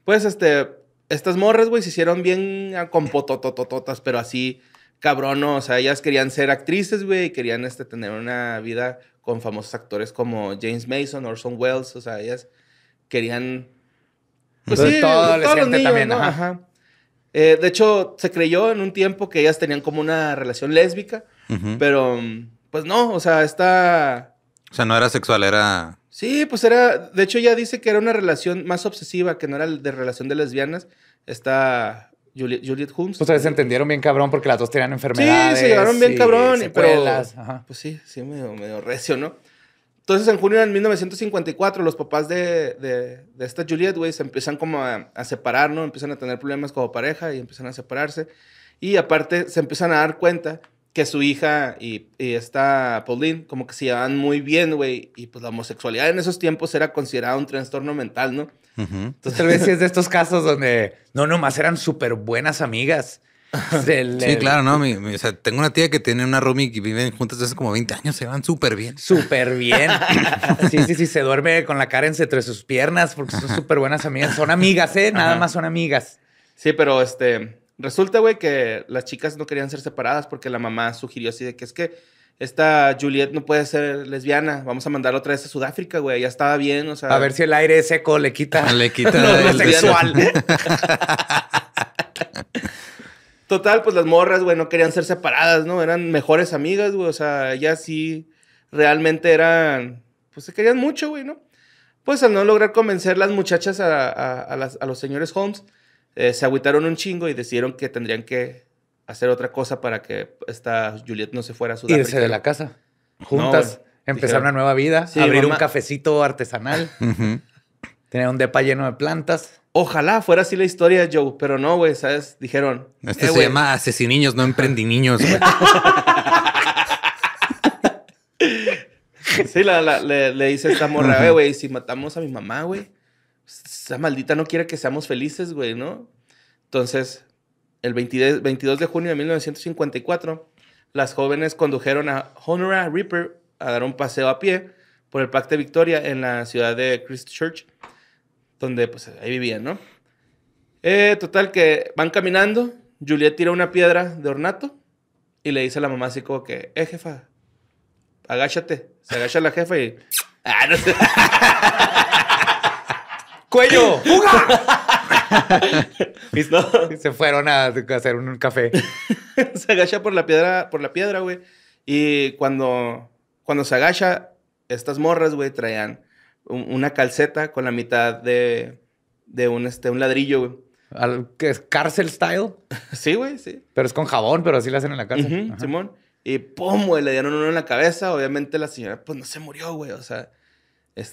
S1: Pues este, estas morras, güey, se hicieron bien ah, con potototototas, pero así, cabrón, o sea, ellas querían ser actrices, güey, y querían este, tener una vida con famosos actores como James Mason, Orson Welles, o sea, ellas querían... Pues sí, también, eh, de hecho, se creyó en un tiempo que ellas tenían como una relación lésbica, pero pues no, o sea, esta...
S3: O sea, no era sexual, era...
S1: Sí, pues era, de hecho ya dice que era una relación más obsesiva, que no era de relación de lesbianas. Está Juliet, Juliet Holmes. se
S2: entendieron bien cabrón porque las dos tenían enfermedades. Sí, se llevaron bien cabrón. pero,
S1: Pues sí, sí, medio, medio recio, ¿no? Entonces, en junio de 1954, los papás de, de, esta Juliet, güey, se empiezan como a, a, separar, ¿no? Empiezan a tener problemas como pareja y empiezan a separarse. Y aparte, se empiezan a dar cuenta que su hija y, esta Pauline como que se llevaban muy bien, güey. Y pues la homosexualidad en esos tiempos era considerada un trastorno mental, ¿no?
S3: Entonces, tal vez es
S1: de estos casos
S2: donde no, nomás eran súper buenas amigas. [laughs] sí, claro, no.
S3: o sea, tengo una tía que tiene una roomie y viven juntas desde hace como 20 años, se van súper bien.
S2: Súper bien. [laughs] sí, sí, sí, se duerme con la cara entre sus piernas porque son súper buenas amigas. Son amigas, ¿eh? Nada más son
S1: amigas. Sí, pero este, Resulta, güey, que las chicas no querían ser separadas porque la mamá sugirió así de que es que esta Juliet no puede ser lesbiana. Vamos a mandar otra vez a Sudáfrica, güey. Ya estaba bien, o sea. A ver si el
S2: aire seco
S1: le quita. [laughs] Le quita el, [laughs] Total, pues las morras, güey, no querían ser separadas, ¿no? Eran mejores amigas, güey. O sea, ellas sí realmente eran. Pues se querían mucho, güey, ¿no? Pues al no lograr convencer las muchachas a, a los señores Holmes eh, se agüitaron un chingo y decidieron que tendrían que hacer otra cosa para que esta Juliet no se fuera a Sudáfrica. Irse de la casa. Juntas, empezar una nueva vida, abrir un
S2: cafecito artesanal, [laughs] tener un depa lleno de plantas. Ojalá fuera así la
S1: historia, Joe, pero no, güey, ¿sabes? Dijeron. Este eh, se llama
S3: Asesiniños, no Emprendiniños, güey.
S1: [laughs] sí, le, dice esta morra, eh, güey, si matamos a mi mamá, güey, esa maldita no quiere que seamos felices, güey, ¿no? Entonces, el 22 de junio de 1954, las jóvenes condujeron a Honora Reaper a dar un paseo a pie por el Pacto de Victoria en la ciudad de Christchurch, donde pues ahí vivían, ¿no? Eh, total que van caminando, Juliet tira una piedra de ornato y le dice a la mamá así como que, eh jefa, agáchate. Se agacha la jefa y... [laughs] Ah, no sé. [laughs] ¡Cuello!
S2: [laughs] Se fueron a hacer un café. [laughs]
S1: se agacha por la piedra, por la piedra, güey. Y cuando, cuando se agacha, estas morras, güey, traían una calceta con la mitad de, un, este, un ladrillo, güey. Al, que es cárcel style. [laughs] sí, güey, sí. Pero es con jabón, pero así lo hacen en la cárcel. Simón. Y pum, güey, le dieron uno en la cabeza. Obviamente la señora, pues no se murió, güey. O sea,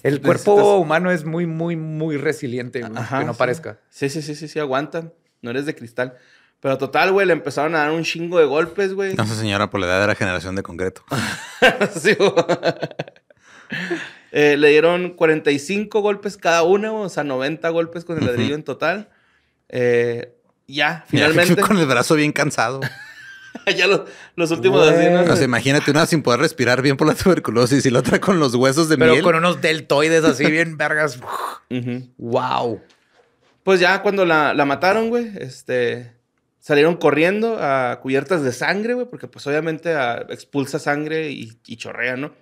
S3: el cuerpo
S1: humano es muy, muy, muy resiliente, que no parezca. Sí, sí, sí, sí, sí, aguantan. No eres de cristal. Pero total, güey, le empezaron a dar un chingo de golpes, güey. No, señora por la edad era generación de concreto. [laughs] sí, eh, le dieron 45 golpes cada uno, o sea, 90 golpes con el ladrillo en total. Eh, ya, [laughs] finalmente. con el
S3: brazo bien cansado. [laughs]
S1: [laughs] ya los
S3: últimos así, ¿no? O sea, imagínate una sin poder respirar bien por la tuberculosis y la otra con los huesos de Pero miel. Pero con
S2: unos
S1: deltoides así bien [laughs] vergas. Wow. Pues ya cuando la, la mataron, güey, este salieron corriendo a cubiertas de sangre, güey, porque pues obviamente expulsa sangre y, chorrea, ¿no?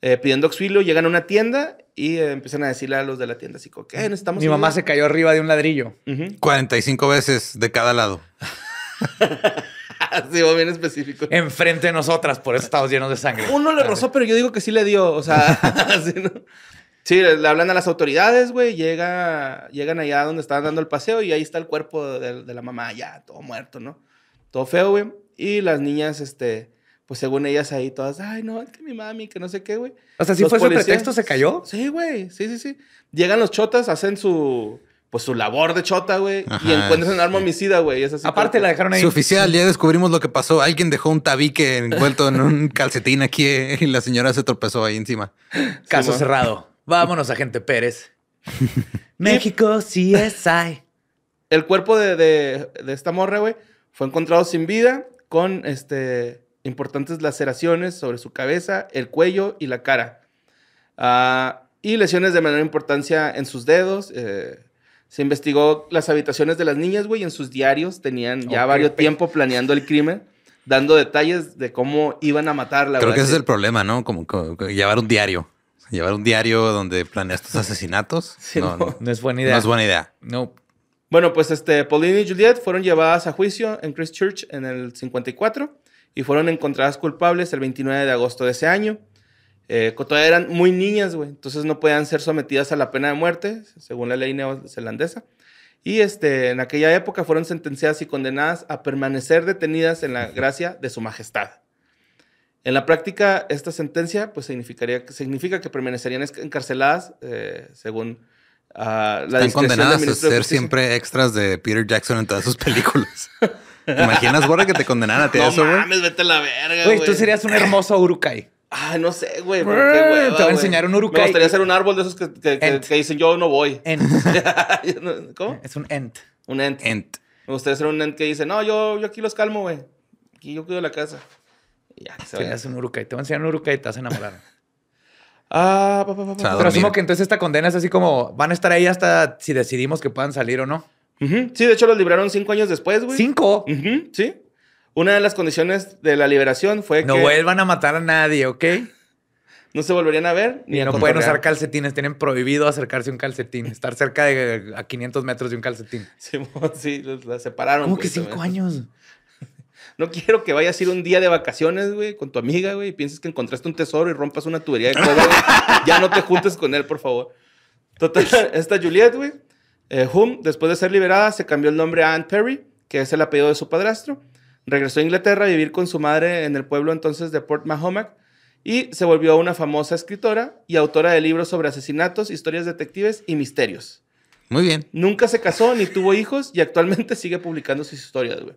S1: Eh, pidiendo auxilio, llegan a una tienda y eh, empiezan a decirle a los de la tienda así como, ¿qué? estamos eh, Mi mamá se cayó arriba de un ladrillo.
S3: 45 veces de cada lado.
S1: [laughs] sí, bien específico.
S3: Enfrente de nosotras, por eso estamos llenos de sangre. Uno le
S1: rozó, pero yo digo que sí le dio. O sea, [laughs] sí, ¿no? sí, le, hablan a las autoridades, güey. Llega, llegan allá donde estaban dando el paseo y ahí está el cuerpo de, la mamá, ya todo muerto, ¿no? Todo feo, güey. Y las niñas, este, pues según ellas ahí todas, ay, no, es que mi mami, que no sé qué, güey. O sea, si fue pretexto, se cayó. Sí, güey, sí, sí, sí. Llegan los chotas, hacen su pues su labor de chota, güey, y encuentras un arma homicida, güey. Aparte la dejaron ahí. Su
S3: oficial, ya descubrimos lo que pasó. Alguien dejó un tabique envuelto en un calcetín aquí eh, y la señora se tropezó ahí encima.
S1: Caso cerrado. Vámonos, agente Pérez.
S2: [laughs] México es CSI.
S1: El cuerpo de, esta morra, güey, fue encontrado sin vida con este, importantes laceraciones sobre su cabeza, el cuello y la cara. Ah, y lesiones de menor importancia en sus dedos, eh, se investigó las habitaciones de las niñas, güey, en sus diarios tenían ya varios tiempo planeando el crimen, dando detalles de cómo iban a matarla. Creo que ese es el
S3: problema, ¿no? Como, llevar un diario. Llevar un diario donde planeas tus asesinatos. [laughs] no, no, no, es buena idea. No es buena idea.
S1: No. Bueno, pues este, Pauline y Juliet fueron llevadas a juicio en Christchurch en el 54 y fueron encontradas culpables el 29 de agosto de ese año. Eh, todavía eran muy niñas, güey. Entonces no podían ser sometidas a la pena de muerte, según la ley neozelandesa. Y este, en aquella época fueron sentenciadas y condenadas a permanecer detenidas en la gracia de su majestad. En la práctica, esta sentencia pues, significaría, significa que permanecerían encarceladas, eh, según uh, la Están condenadas a ser siempre
S3: extras de Peter Jackson en todas sus películas. imaginas, güey, que te condenaran a ti [laughs] eso, güey?
S1: No güey. Tú serías un hermoso urukai. Ay, ah, no sé, güey. te voy a enseñar un urukai. Me gustaría hacer un árbol de esos que, que, que, dicen yo no voy. Ent. [laughs] ¿Cómo? Es un ent. Un ent. Ent. Me gustaría ser un ent que dice, no, yo, yo aquí los calmo, güey. Aquí yo cuido la casa.
S2: Y ya, se enseñar un urukai. Te voy a enseñar un urukai y te vas a enamorar. [laughs] ah, pa, pa, pa, Pero que entonces esta condena es así como, van a estar ahí hasta si decidimos que puedan salir o no. Sí,
S1: de hecho los libraron cinco años después, güey. ¿Cinco? Sí. Una de las condiciones de la liberación fue que... No vuelvan a matar a nadie, ¿ok? No se volverían a ver. Ni y no pueden usar
S2: calcetines. Tienen prohibido acercarse a un calcetín. Estar cerca de a 500 metros de un calcetín. Sí,
S1: [laughs] sí la separaron. ¿Cómo que cinco años? [laughs] No quiero que vayas a ir un día de vacaciones, güey, con tu amiga, güey, y pienses que encontraste un tesoro y rompas una tubería de cobre, [laughs] Ya no te juntes con él, por favor. Total, esta Juliet, güey, eh, Hum, después de ser liberada, se cambió el nombre a Anne Perry, que es el apellido de su padrastro, Regresó a Inglaterra a vivir con su madre en el pueblo entonces de Port Mahomack y se volvió una famosa escritora y autora de libros sobre asesinatos, historias detectives y misterios. Muy bien. Nunca se casó ni tuvo hijos y actualmente sigue publicando sus historias, güey.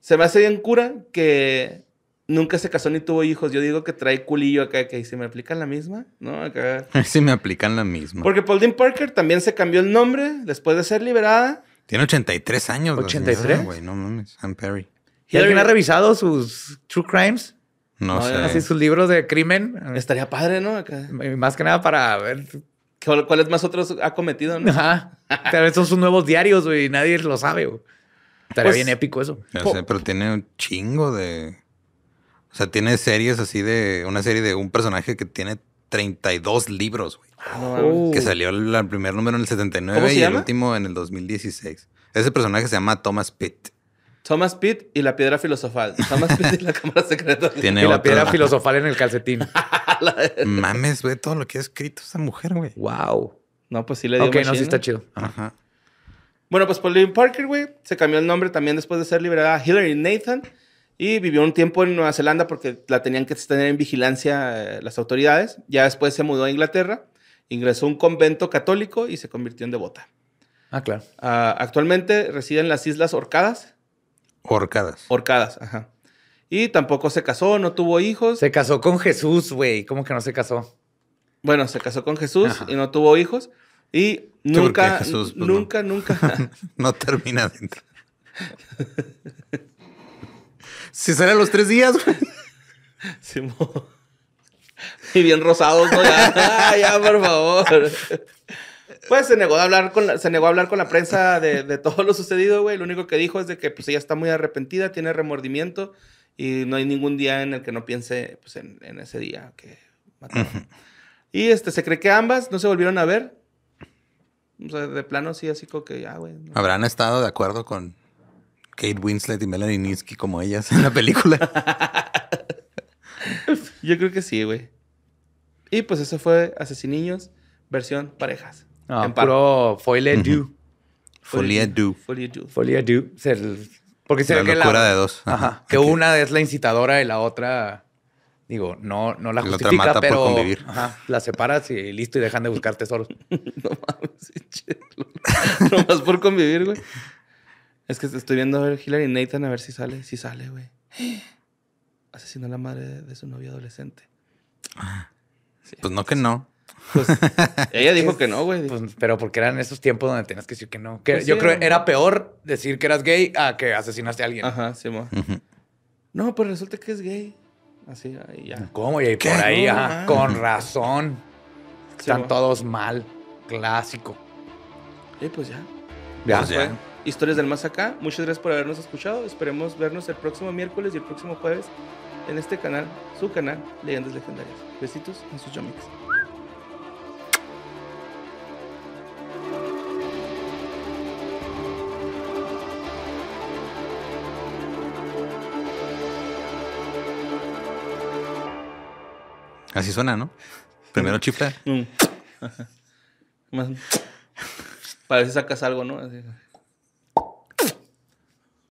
S1: Se me hace bien cura que nunca se casó ni tuvo hijos. Yo digo que trae culillo acá, que si me aplican la misma, ¿no? Acá.
S3: [laughs] si me aplican la misma.
S1: Porque Pauline Parker también se cambió el nombre después de ser liberada.
S3: Tiene 83 años. 83. Güey, no mames. Anne Perry. ¿Y alguien ha
S1: revisado sus true crimes?
S3: No, sé. Así
S2: sus libros de crimen. Estaría padre, ¿no? Más que nada para ver
S1: ¿Cuáles más otros ha cometido? ¿no? Ajá. Tal estos son nuevos diarios, güey. Nadie lo sabe, Estaría pues bien épico eso. No
S3: sé, pero tiene un chingo de. O sea, tiene series así de. Una serie de un personaje que tiene 32 libros, güey.
S1: Ah, oh. Que salió
S3: el, primer número en el 79 y el último en el 2016. Ese personaje se llama Thomas Pitt.
S1: Thomas Pitt y la piedra filosofal. Thomas Pitt y la [laughs] cámara secreta. Tiene y la piedra filosofal en el calcetín. [laughs]
S3: Mames, güey, todo lo que ha escrito esa mujer,
S1: güey. Wow. No, pues sí le dio Ok, no, sí está chido. Ajá. Bueno, pues Pauline Parker, güey, se cambió el nombre también después de ser liberada a Hillary Nathan y vivió un tiempo en Nueva Zelanda porque la tenían que tener en vigilancia eh, las autoridades. Ya después se mudó a Inglaterra, ingresó a un convento católico y se convirtió en devota. Ah, claro. Ah, actualmente reside en las Islas Orcadas, Horcadas. Horcadas, ajá. Y tampoco se casó, no tuvo hijos. Se casó con Jesús, güey. ¿Cómo que no se casó? Bueno, se casó con Jesús y no tuvo hijos. Y pues, nunca, nunca, nunca. [laughs] no termina dentro. si sale los tres días, güey. Y bien rosados, ¿no? Ya, [laughs] ya, por favor. Pues se negó a hablar con la, se negó a hablar con la prensa de, todo lo sucedido, güey. Lo único que dijo es de que pues ella está muy arrepentida, tiene remordimiento y no hay ningún día en el que no piense pues, en, ese día que y este, se cree que ambas no se volvieron a ver. de plano sí, así como que ya, güey.
S3: ¿Habrán estado de acuerdo con Kate Winslet y Melanie Nisky como ellas en la película?
S1: [laughs] Yo creo que sí, güey. Y pues eso fue Asesiniños, versión parejas. No, ah, en puro folie du. Folie du. Folie
S2: du. Porque la ve locura de dos. que una es la incitadora y la otra, digo, no, no la justifica, la pero la separas y listo y dejan
S1: de buscar tesoros. [laughs] no mames, [laughs] Nomás por convivir, güey. Es que estoy viendo a ver Hillary Nathan a ver si sale. Si sale, güey. [gasps] Asesinó a la madre de, su novio adolescente.
S3: Ah, pues no que no. Pues,
S2: [laughs] ella dijo que no, güey. Pues, pero porque eran esos tiempos donde tenías que decir que no. Pues yo creo que era peor decir que eras gay a que asesinaste a alguien. Ajá, sí,
S1: No, pues resulta que es gay. Así,
S2: ahí ya. ¿Cómo? Y por ahí, con razón. Están todos mal. Clásico.
S1: Y pues ya. Ya. ya. Historias del Más Acá. Muchas gracias por habernos escuchado. Esperemos vernos el próximo miércoles y el próximo jueves en este canal, su canal, Leyendas Legendarias. Besitos en sus yomics.
S3: Así suena, ¿no? Primero chifla. Mm.
S1: Más. Parece sacas algo, ¿no? Así.